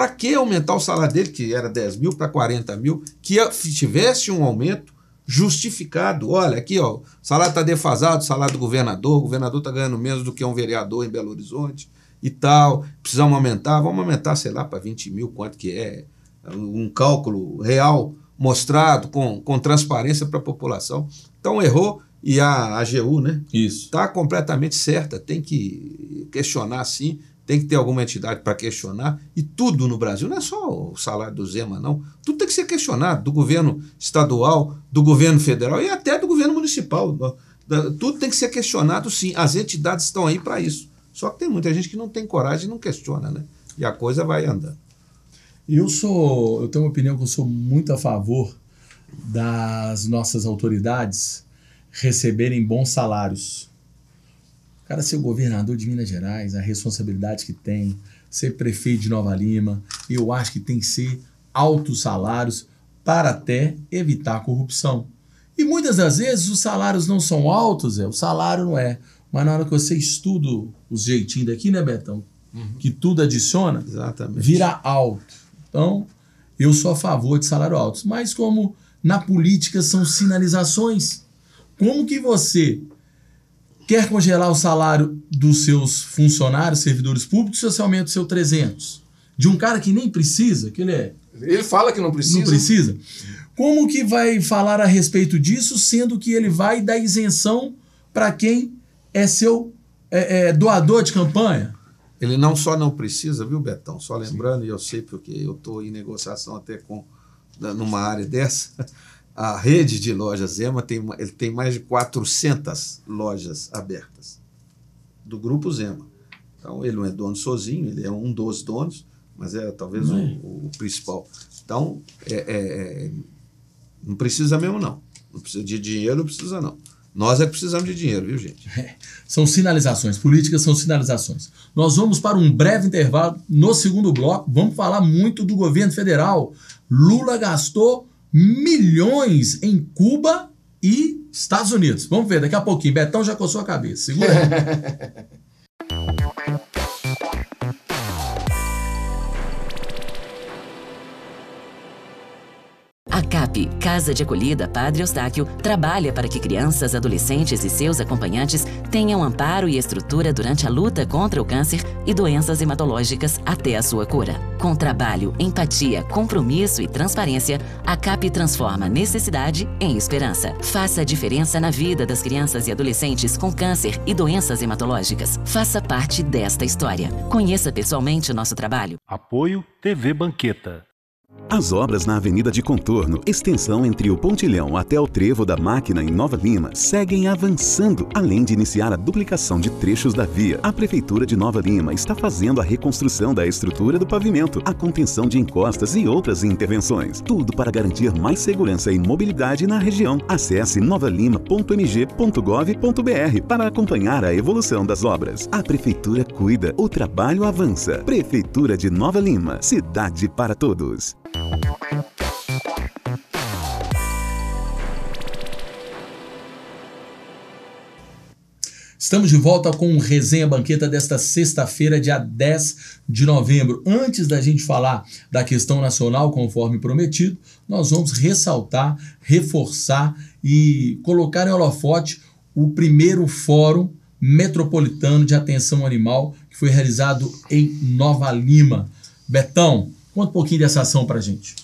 Para que aumentar o salário dele, que era 10 mil para 40 mil, que tivesse um aumento justificado? Olha, aqui, ó, o salário está defasado, o salário do governador, o governador está ganhando menos do que um vereador em Belo Horizonte e tal, precisamos aumentar, vamos aumentar, sei lá, para 20 mil, quanto que é, um cálculo real mostrado com, com transparência para a população. Então errou e a AGU, né? Isso. Está completamente certa, tem que questionar sim tem que ter alguma entidade para questionar, e tudo no Brasil, não é só o salário do Zema, não, tudo tem que ser questionado, do governo estadual, do governo federal e até do governo municipal. Tudo tem que ser questionado, sim, as entidades estão aí para isso. Só que tem muita gente que não tem coragem e não questiona, né? E a coisa vai andando. Eu sou, eu tenho uma opinião que eu sou muito a favor das nossas autoridades receberem bons salários. Cara, ser governador de Minas Gerais, a responsabilidade que tem, ser prefeito de Nova Lima, eu acho que tem que ser altos salários para até evitar a corrupção. E muitas das vezes os salários não são altos, é, o salário não é. Mas na hora que você estuda os jeitinhos daqui, né, Betão? Uhum. Que tudo adiciona, Exatamente. vira alto. Então, eu sou a favor de salário alto. Mas como na política são sinalizações, como que você Quer congelar o salário dos seus funcionários, servidores públicos, se você aumenta o seu 300? De um cara que nem precisa, que ele é... Ele fala que não precisa. Não precisa. Como que vai falar a respeito disso, sendo que ele vai dar isenção para quem é seu é, é, doador de campanha? Ele não só não precisa, viu, Betão? Só lembrando, Sim. e eu sei porque eu estou em negociação até com numa área dessa, a rede de lojas Zema tem, ele tem mais de 400 lojas abertas do grupo Zema. Então, ele não é dono sozinho, ele é um dos donos, mas é talvez é. O, né? o, principal. Então, é, é, é, não precisa mesmo, não. Não precisa de dinheiro, não precisa, não. Nós é que precisamos de dinheiro, viu, gente? É. São sinalizações, políticas são sinalizações. Nós vamos para um breve intervalo no segundo bloco. Vamos falar muito do governo federal. Lula gastou milhões em Cuba e Estados Unidos. Vamos ver, daqui a pouquinho. Betão já coçou a cabeça. Segura aí. CAP, Casa de Acolhida Padre Eustáquio, trabalha para que crianças, adolescentes e seus acompanhantes tenham amparo e estrutura durante a luta contra o câncer e doenças hematológicas até a sua cura. Com trabalho, empatia, compromisso e transparência, a CAP transforma necessidade em esperança. Faça a diferença na vida das crianças e adolescentes com câncer e doenças hematológicas. Faça parte desta história. Conheça pessoalmente o nosso trabalho. Apoio TV Banqueta. As obras na Avenida de Contorno, extensão entre o Pontilhão até o Trevo da Máquina em Nova Lima, seguem avançando. Além de iniciar a duplicação de trechos da via, a Prefeitura de Nova Lima está fazendo a reconstrução da estrutura do pavimento, a contenção de encostas e outras intervenções. Tudo para garantir mais segurança e mobilidade na região. Acesse novalima.mg.gov.br para acompanhar a evolução das obras. A Prefeitura cuida, o trabalho avança. Prefeitura de Nova Lima, cidade para todos. Estamos de volta com o Resenha Banqueta desta sexta-feira, dia 10 de novembro. Antes da gente falar da questão nacional, conforme prometido, nós vamos ressaltar, reforçar e colocar em holofote o primeiro Fórum Metropolitano de Atenção Animal que foi realizado em Nova Lima. Betão, Conta um pouquinho dessa ação para gente.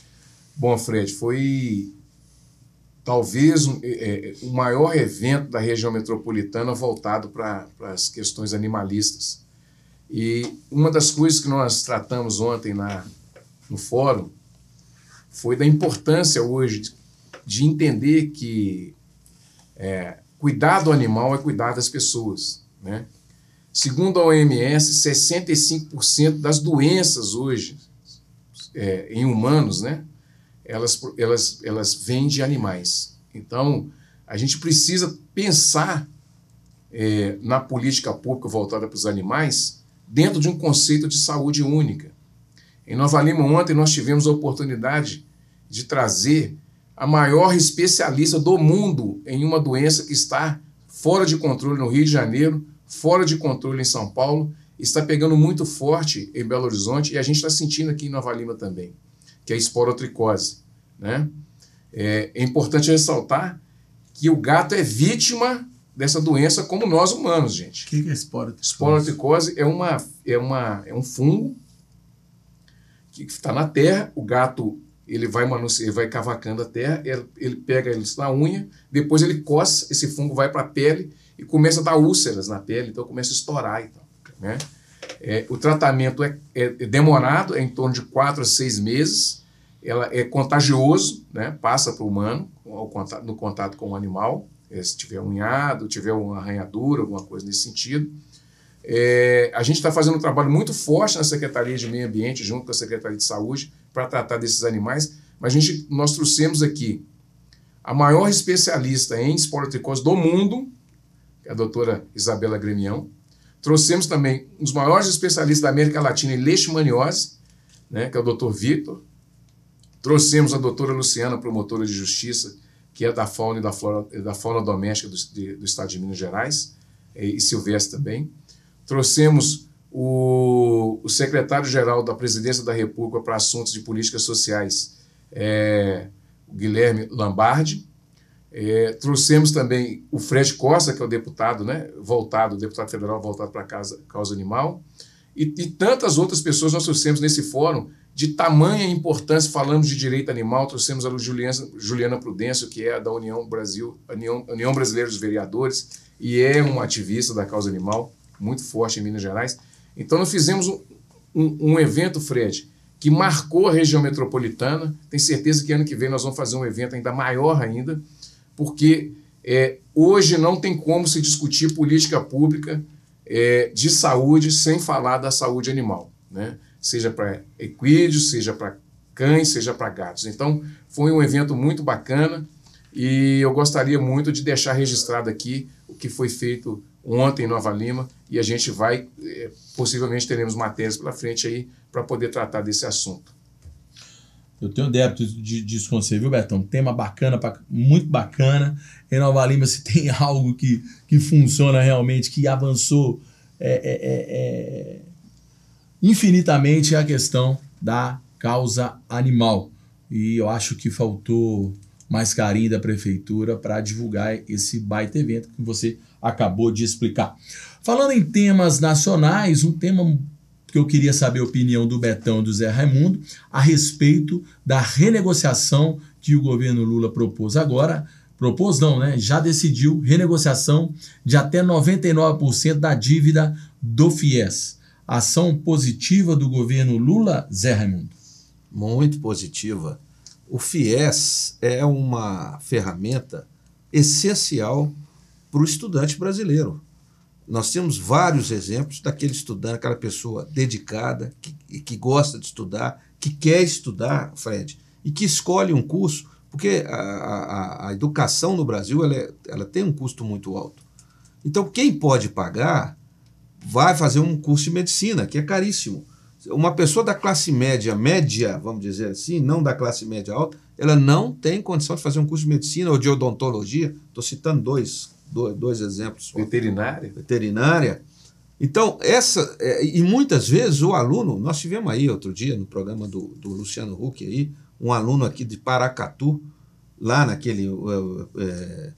Bom, Fred, foi talvez é, é, o maior evento da região metropolitana voltado para as questões animalistas. E uma das coisas que nós tratamos ontem na, no fórum foi da importância hoje de, de entender que é, cuidar do animal é cuidar das pessoas. Né? Segundo a OMS, 65% das doenças hoje é, em humanos, né? Elas, elas, elas vêm de animais. Então, a gente precisa pensar é, na política pública voltada para os animais dentro de um conceito de saúde única. Em Nova Lima, ontem, nós tivemos a oportunidade de trazer a maior especialista do mundo em uma doença que está fora de controle no Rio de Janeiro, fora de controle em São Paulo está pegando muito forte em Belo Horizonte e a gente está sentindo aqui em Nova Lima também, que é a esporotricose. Né? É, é, importante ressaltar que o gato é vítima dessa doença como nós humanos, gente. O que, que é esporotricose? Esporotricose é, uma, é, uma, é um fungo que está na terra, o gato ele vai manusear, vai cavacando a terra, ele pega eles na unha, depois ele coça, esse fungo vai para a pele e começa a dar úlceras na pele, então começa a estourar e tal. Né? É, o tratamento é, é, demorado, é em torno de quatro a seis meses. Ela é contagioso, né? passa para o humano no contato com o animal, é, se tiver um unhado, tiver uma arranhadura, alguma coisa nesse sentido. É, a gente está fazendo um trabalho muito forte na Secretaria de Meio Ambiente, junto com a Secretaria de Saúde, para tratar desses animais, mas a gente, nós trouxemos aqui a maior especialista em esporotricose do mundo, é a doutora Isabela Gremião, Trouxemos também um dos maiores especialistas da América Latina em leishmaniose, né, que é o doutor Vitor. Trouxemos a doutora Luciana, promotora de justiça, que é da fauna e da flora, da fauna doméstica do, de, do estado de Minas Gerais, e, é, e Silvestre também. Trouxemos o, o secretário-geral da Presidência da República para assuntos de políticas sociais, é, Guilherme Lambardi. É, trouxemos também o Fred Costa, que é o deputado, né, voltado, deputado federal voltado para a causa animal, e, e, tantas outras pessoas nós trouxemos nesse fórum de tamanha importância, falamos de direito animal, trouxemos a Juliana, Juliana Prudêncio, que é da União Brasil, União, União Brasileira dos Vereadores, e é um ativista da causa animal, muito forte em Minas Gerais. Então nós fizemos um, um, um evento, Fred, que marcou a região metropolitana, tenho certeza que ano que vem nós vamos fazer um evento ainda maior ainda, porque é, hoje não tem como se discutir política pública é, de saúde sem falar da saúde animal, né? seja para equídeos, seja para cães, seja para gatos. Então, foi um evento muito bacana e eu gostaria muito de deixar registrado aqui o que foi feito ontem em Nova Lima e a gente vai, é, possivelmente teremos matérias pela frente aí para poder tratar desse assunto. Eu tenho débito de, disso viu, Bertão? Tema bacana, muito bacana. Em Nova Lima, se tem algo que, que funciona realmente, que avançou é, é, é, é, infinitamente, é a questão da causa animal. E eu acho que faltou mais carinho da prefeitura para divulgar esse baita evento que você acabou de explicar. Falando em temas nacionais, um tema que eu queria saber a opinião do Betão e do Zé Raimundo a respeito da renegociação que o governo Lula propôs agora. Propôs não, né? Já decidiu renegociação de até 99% da dívida do FIES. Ação positiva do governo Lula, Zé Raimundo? Muito positiva. O FIES é uma ferramenta essencial para o estudante brasileiro. Nós temos vários exemplos daquele estudante, aquela pessoa dedicada, que, que gosta de estudar, que quer estudar, Fred, e que escolhe um curso, porque a, a, a educação no Brasil ela, é, ela tem um custo muito alto. Então, quem pode pagar vai fazer um curso de medicina, que é caríssimo. Uma pessoa da classe média, média, vamos dizer assim, não da classe média alta, ela não tem condição de fazer um curso de medicina ou de odontologia. Estou citando dois dois, dois exemplos. Veterinária. Veterinária. Então, essa. É, e muitas vezes o aluno, nós tivemos aí outro dia no programa do, do Luciano Huck aí, um aluno aqui de Paracatu, lá naquele é, é,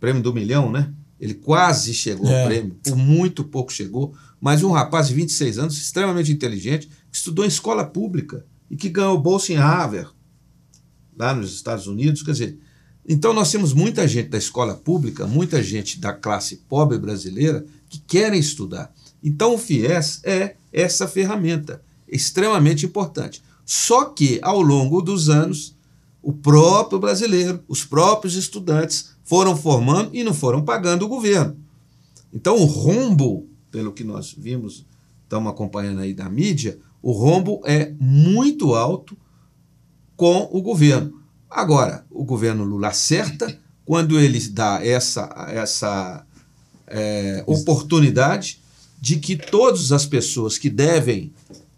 prêmio do milhão, né? Ele quase chegou é. ao prêmio, por muito pouco chegou, mas um rapaz de 26 anos, extremamente inteligente, que estudou em escola pública e que ganhou bolsa em Harvard, lá nos Estados Unidos. Quer dizer, então nós temos muita gente da escola pública, muita gente da classe pobre brasileira que querem estudar. Então o FIES é essa ferramenta extremamente importante. Só que ao longo dos anos, o próprio brasileiro, os próprios estudantes foram formando e não foram pagando o governo. Então o rombo, pelo que nós vimos, estamos acompanhando aí da mídia, o rombo é muito alto com o governo. Agora, o governo Lula acerta quando ele dá essa, essa é, oportunidade de que todas as pessoas que devem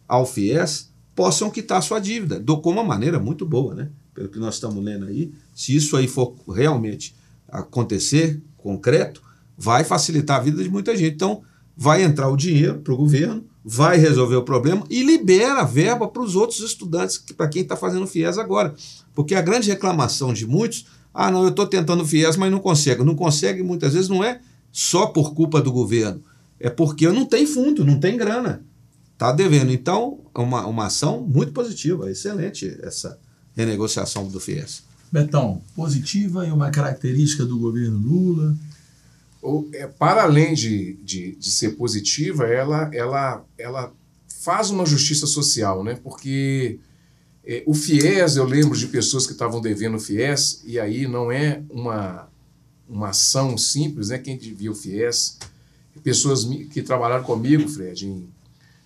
ao FIES possam quitar sua dívida, do com uma maneira muito boa, né? Pelo que nós estamos lendo aí, se isso aí for realmente acontecer, concreto, vai facilitar a vida de muita gente. Então, vai entrar o dinheiro para o governo, vai resolver o problema e libera a verba para os outros estudantes, para quem está fazendo FIES agora. Porque a grande reclamação de muitos, ah, não, eu estou tentando viés, mas não consigo. Não consegue, muitas vezes, não é só por culpa do governo, é porque não tem fundo, não tem grana. Está devendo. Então, é uma, uma ação muito positiva, é excelente essa renegociação do FIES. Betão, positiva e uma característica do governo Lula? Ou, é, para além de, de, de ser positiva, ela, ela, ela faz uma justiça social, né? porque é, o FIES, eu lembro de pessoas que estavam devendo o FIES, e aí não é uma, uma ação simples, né? Quem devia o FIES, pessoas que trabalharam comigo, Fred, em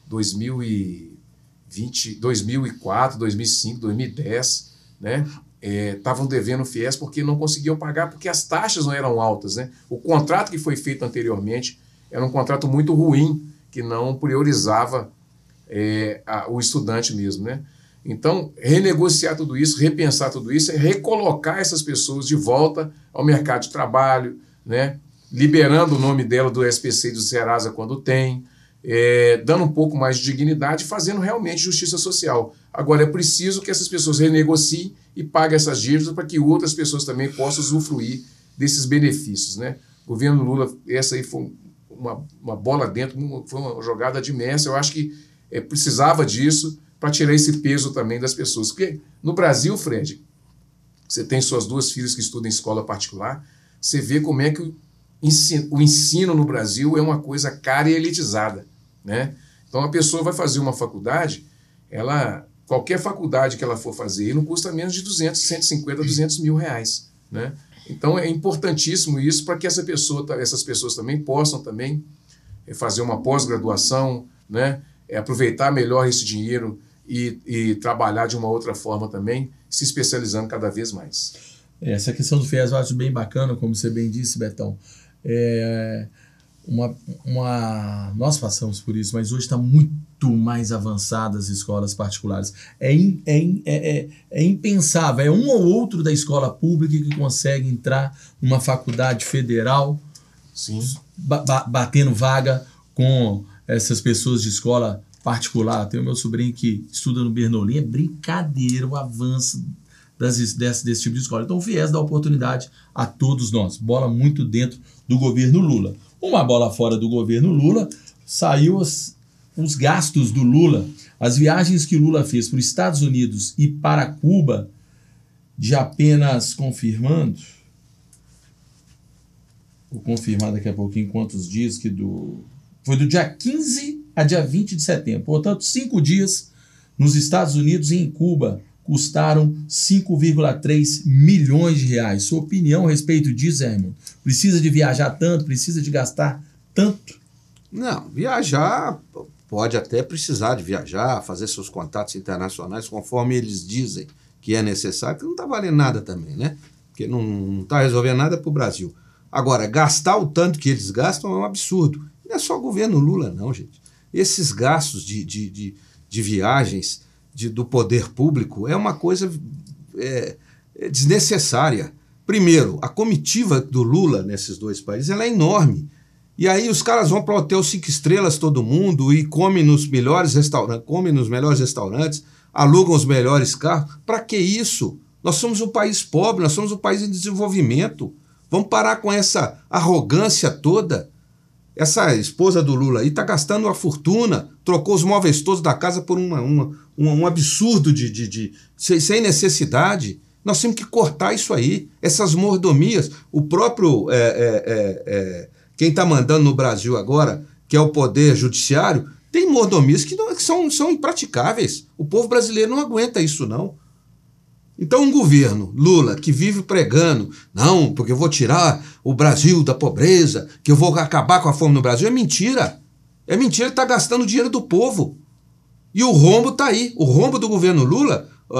2020, 2004, 2005, 2010, né? estavam é, devendo o FIES porque não conseguiam pagar porque as taxas não eram altas. Né? O contrato que foi feito anteriormente era um contrato muito ruim, que não priorizava é, a, o estudante mesmo. Né? Então, renegociar tudo isso, repensar tudo isso, é recolocar essas pessoas de volta ao mercado de trabalho, né? liberando o nome dela do SPC e do Serasa quando tem, é, dando um pouco mais de dignidade, fazendo realmente justiça social. Agora, é preciso que essas pessoas renegociem e paguem essas dívidas para que outras pessoas também possam usufruir desses benefícios. Né? O governo Lula, essa aí foi uma, uma bola dentro, foi uma jogada de mestre. Eu acho que é, precisava disso para tirar esse peso também das pessoas. Porque no Brasil, Fred, você tem suas duas filhas que estudam em escola particular, você vê como é que o ensino, o ensino no Brasil é uma coisa cara e elitizada. Né? Então a pessoa vai fazer uma faculdade, ela qualquer faculdade que ela for fazer, não custa menos de 200, 150, 200 mil reais. Né? Então é importantíssimo isso para que essa pessoa, essas pessoas também possam também eh, fazer uma pós-graduação, né? É aproveitar melhor esse dinheiro e, e trabalhar de uma outra forma também, se especializando cada vez mais. Essa questão do FIES eu acho bem bacana, como você bem disse, Betão. É uma, uma... Nós passamos por isso, mas hoje está muito mais avançadas as escolas particulares. É, in, é, in, é, é, é, impensável, é um ou outro da escola pública que consegue entrar numa faculdade federal sim ba batendo vaga com essas pessoas de escola particular. Tem o meu sobrinho que estuda no Bernoulli, é brincadeira o avanço das, desse, desse tipo de escola. Então, o viés dá oportunidade a todos nós. Bola muito dentro do governo Lula. Uma bola fora do governo Lula, saiu os, os gastos do Lula. As viagens que Lula fez para os Estados Unidos e para Cuba, de apenas confirmando. Vou confirmar daqui a pouquinho quantos dias que do. Foi do dia 15 a dia 20 de setembro. Portanto, cinco dias nos Estados Unidos e em Cuba custaram 5,3 milhões de reais. Sua opinião a respeito disso, Hermon? Precisa de viajar tanto? Precisa de gastar tanto? Não, viajar pode até precisar de viajar, fazer seus contatos internacionais conforme eles dizem que é necessário, que não está valendo nada também, né? Porque não está resolvendo nada para o Brasil. Agora, gastar o tanto que eles gastam é um absurdo. Não é só o governo Lula, não, gente. Esses gastos de, de, de, de viagens de, do poder público é uma coisa é, é, desnecessária. Primeiro, a comitiva do Lula nesses dois países ela é enorme. E aí os caras vão para o hotel cinco estrelas todo mundo e comem nos melhores restaurantes, comem nos melhores restaurantes, alugam os melhores carros. Para que isso? Nós somos um país pobre, nós somos um país em desenvolvimento. Vamos parar com essa arrogância toda. Essa esposa do Lula aí tá gastando uma fortuna, trocou os móveis todos da casa por uma, uma, uma um absurdo de, de, de sem, sem necessidade. Nós temos que cortar isso aí, essas mordomias. O próprio. É, é, é, é quem está mandando no Brasil agora, que é o Poder Judiciário, tem mordomias que, não, que são, são impraticáveis. O povo brasileiro não aguenta isso, não. Então, um governo, Lula, que vive pregando, não, porque eu vou tirar o Brasil da pobreza, que eu vou acabar com a fome no Brasil, é mentira. É mentira, está gastando dinheiro do povo. E o rombo está aí. O rombo do governo Lula, a,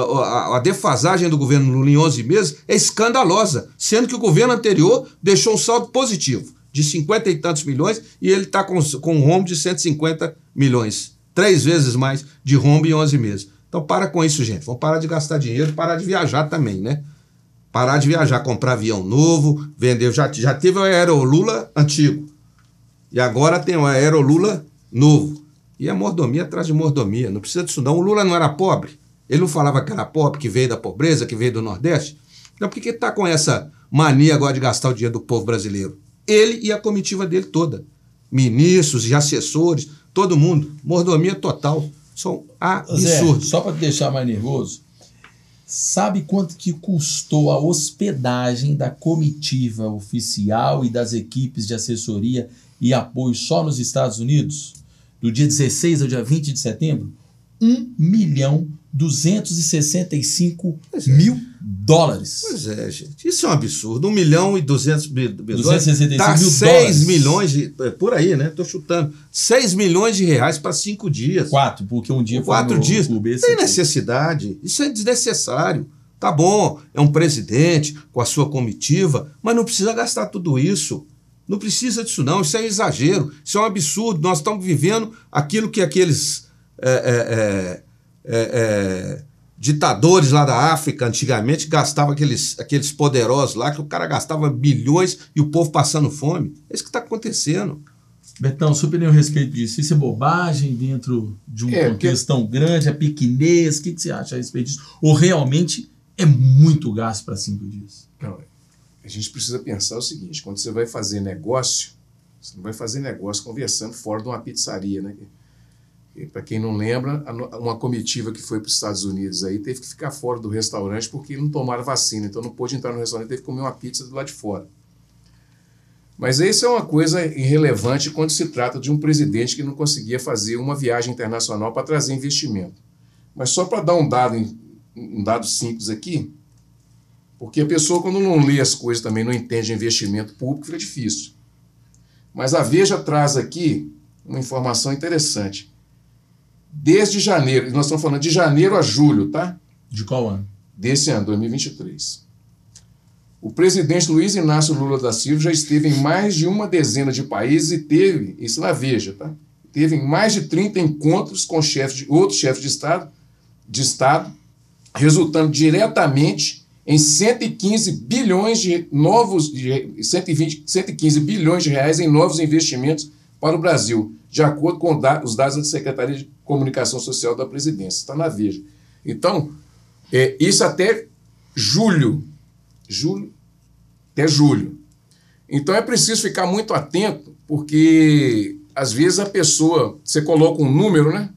a, a, defasagem do governo Lula em 11 meses é escandalosa, sendo que o governo anterior deixou um saldo positivo de 50 e tantos milhões e ele está com, com um rombo de 150 milhões. Três vezes mais de rombo em 11 meses. Então para com isso, gente. Vamos parar de gastar dinheiro, parar de viajar também, né? Parar de viajar, comprar avião novo, vender. Já, já teve o Aerolula antigo. E agora tem o Aerolula novo. E é mordomia atrás de mordomia. Não precisa disso, não. O Lula não era pobre. Ele não falava que era pobre, que veio da pobreza, que veio do Nordeste. Então por que ele está com essa mania agora de gastar o dinheiro do povo brasileiro? Ele e a comitiva dele toda. Ministros e assessores, todo mundo. Mordomia total são absurdos. Zé, só para deixar mais nervoso, sabe quanto que custou a hospedagem da comitiva oficial e das equipes de assessoria e apoio só nos Estados Unidos? Do dia 16 ao dia 20 de setembro? 1 milhão 265 é. mil dólares. Pois é, gente. Isso é um absurdo. 1 milhão e 200 mil, mil dólares. Tá 6 dólares. milhões de. É, por aí, né? Tô chutando. 6 milhões de reais para cinco dias. Quatro, porque um dia Quatro no, dias. Clube, Tem necessidade. Isso é desnecessário. Tá bom, é um presidente com a sua comitiva, mas não precisa gastar tudo isso. Não precisa disso, não. Isso é um exagero, isso é um absurdo. Nós estamos vivendo aquilo que aqueles. É, é, é, é ditadores lá da África antigamente gastavam aqueles, aqueles poderosos lá que o cara gastava bilhões e o povo passando fome. É isso que está acontecendo. Betão, super nenhum respeito disso. Isso é bobagem dentro de um é, contexto tão grande, é pequenez. O que, que, você acha a respeito disso? Ou realmente é muito gasto para cinco dias? Não, é, a gente precisa pensar o seguinte: quando você vai fazer negócio, você não vai fazer negócio conversando fora de uma pizzaria, né? Para quem não lembra, uma comitiva que foi para os Estados Unidos aí teve que ficar fora do restaurante porque não tomaram vacina, então não pôde entrar no restaurante, teve que comer uma pizza do lado de fora. Mas isso é uma coisa irrelevante quando se trata de um presidente que não conseguia fazer uma viagem internacional para trazer investimento. Mas só para dar um dado, um dado simples aqui, porque a pessoa, quando não lê as coisas também, não entende investimento público, fica difícil. Mas a Veja traz aqui uma informação interessante desde janeiro, nós estamos falando de janeiro a julho, tá? De qual ano? Desse ano, 2023. O presidente Luiz Inácio Lula da Silva já esteve em mais de uma dezena de países e teve, isso na Veja, tá? Teve mais de 30 encontros com de, outros chefes de Estado, de Estado, resultando diretamente em 115 bilhões de novos, de 120, 115 bilhões de reais em novos investimentos para o Brasil, de acordo com os dados da Secretaria de comunicação social da presidência, está na Veja. Então, é, isso até julho. Julho? Até julho. Então é preciso ficar muito atento, porque às vezes a pessoa, você coloca um número, né?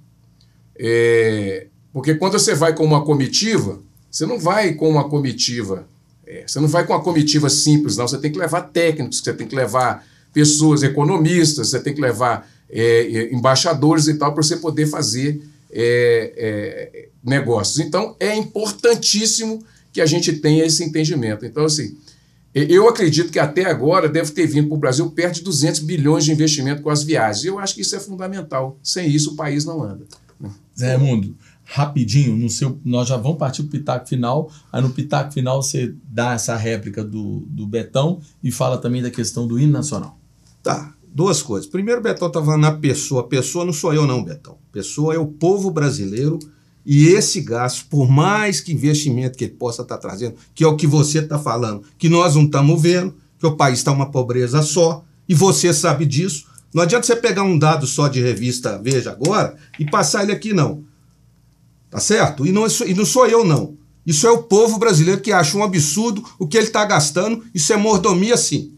É, porque quando você vai com uma comitiva, você não vai com uma comitiva. É, você não vai com uma comitiva simples, não. Você tem que levar técnicos, você tem que levar pessoas, economistas, você tem que levar é, é, embaixadores e tal, para você poder fazer é, é, negócios. Então, é importantíssimo que a gente tenha esse entendimento. Então, assim, eu acredito que até agora deve ter vindo para o Brasil perto de 200 bilhões de investimento com as viagens. Eu acho que isso é fundamental. Sem isso, o país não anda. Né? Zé Mundo, rapidinho, no seu, nós já vamos partir para o pitaco final. Aí no pitaco final você dá essa réplica do, do Betão e fala também da questão do hino nacional. Tá. Duas coisas. Primeiro, Betão estava tá falando na pessoa. Pessoa não sou eu, não, Betão. Pessoa é o povo brasileiro e esse gasto, por mais que investimento que ele possa estar tá trazendo, que é o que você está falando, que nós não estamos vendo, que o país está uma pobreza só, e você sabe disso. Não adianta você pegar um dado só de revista Veja agora e passar ele aqui, não. Tá certo? E não, é e não sou eu, não. Isso é o povo brasileiro que acha um absurdo o que ele está gastando. Isso é mordomia, sim.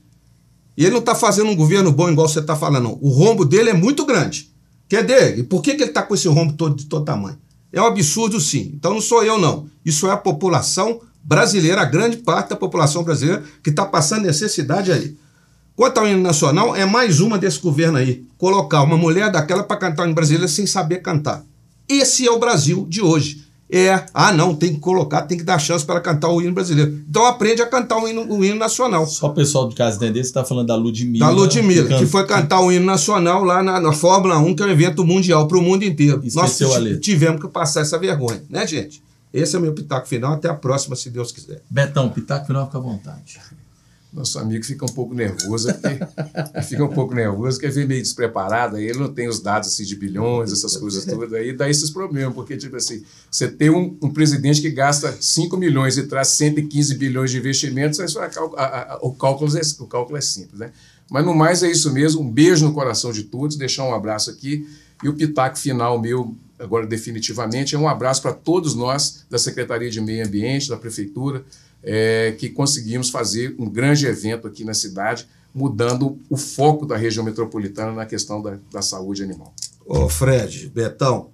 E ele não está fazendo um governo bom igual você está falando, não. O rombo dele é muito grande. Quer dizer, e por que, que ele está com esse rombo todo de todo tamanho? É um absurdo, sim. Então não sou eu, não. Isso é a população brasileira, a grande parte da população brasileira que está passando necessidade aí. Quanto ao hino nacional, é mais uma desse governo aí. Colocar uma mulher daquela para cantar o hino brasileiro sem saber cantar. Esse é o Brasil de hoje. É, ah não, tem que colocar, tem que dar chance para cantar o hino brasileiro. Então aprende a cantar o hino, o hino nacional. Só o pessoal do casa entender, você está falando da Ludmilla. Da Ludmilla, que, que foi cantar o hino nacional lá na, na Fórmula 1, que é um evento mundial para o mundo inteiro. Esqueceu Nós tivemos que passar essa vergonha, né gente? Esse é o meu pitaco final, até a próxima, se Deus quiser. Betão, pitaco final fica à vontade nosso amigo fica um pouco nervoso, porque, fica um pouco nervoso, quer ver meio despreparado, aí ele não tem os dados assim, de bilhões, essas coisas todas, aí dá esses problemas, porque, tipo assim, você tem um, um presidente que gasta 5 milhões e traz 115 bilhões de investimentos, aí é a, a, a, o, cálculo é, o cálculo é simples, né? Mas no mais é isso mesmo, um beijo no coração de todos, deixar um abraço aqui, e o pitaco final meu, agora definitivamente, é um abraço para todos nós da Secretaria de Meio Ambiente, da Prefeitura, é, que conseguimos fazer um grande evento aqui na cidade, mudando o foco da região metropolitana na questão da, da saúde animal. Ô, Fred, Betão,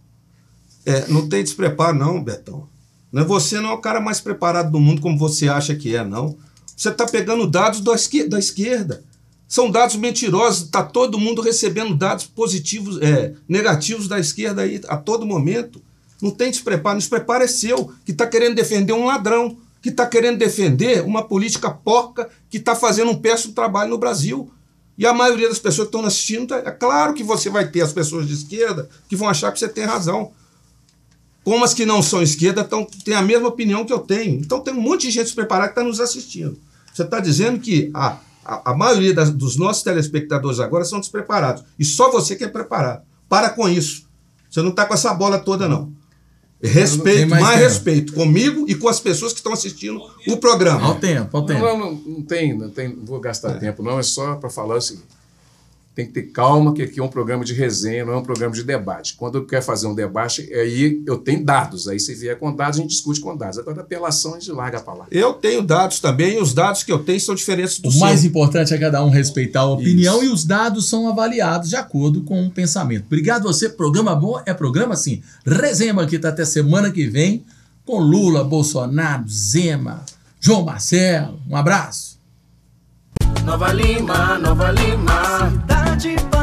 é, não tem despreparo, não, Betão. Não é você não é o cara mais preparado do mundo como você acha que é, não. Você está pegando dados da esquerda, da esquerda. São dados mentirosos. Está todo mundo recebendo dados positivos, é, negativos da esquerda aí a todo momento. Não tem despreparo. Despreparo é seu, que está querendo defender um ladrão que está querendo defender uma política porca que está fazendo um péssimo trabalho no Brasil. E a maioria das pessoas que estão assistindo, é claro que você vai ter as pessoas de esquerda que vão achar que você tem razão. Como as que não são esquerda tão, têm a mesma opinião que eu tenho. Então tem um monte de gente despreparada que está nos assistindo. Você está dizendo que a, a, a maioria das, dos nossos telespectadores agora são despreparados. E só você que é preparado. Para com isso. Você não está com essa bola toda, não. Respeito, mais, mais respeito comigo e com as pessoas que estão assistindo o programa. Ao tempo, ao tempo. Não, não, não, tem, não tem, não vou gastar é. tempo, não, é só para falar o seguinte tem que ter calma, que aqui é um programa de resenha, não é um programa de debate. Quando eu quero fazer um debate, aí eu tenho dados. Aí se vier com dados, a gente discute com dados. Agora, apelação, a gente larga a palavra. Eu tenho dados também, e os dados que eu tenho são diferentes do O seu. mais importante é cada um respeitar a opinião Isso. e os dados são avaliados de acordo com o pensamento. Obrigado você, programa bom é programa sim. Resenha tá até semana que vem com Lula, Bolsonaro, Zema, João Marcelo. Um abraço. Nova Lima, Nova Lima. de paz.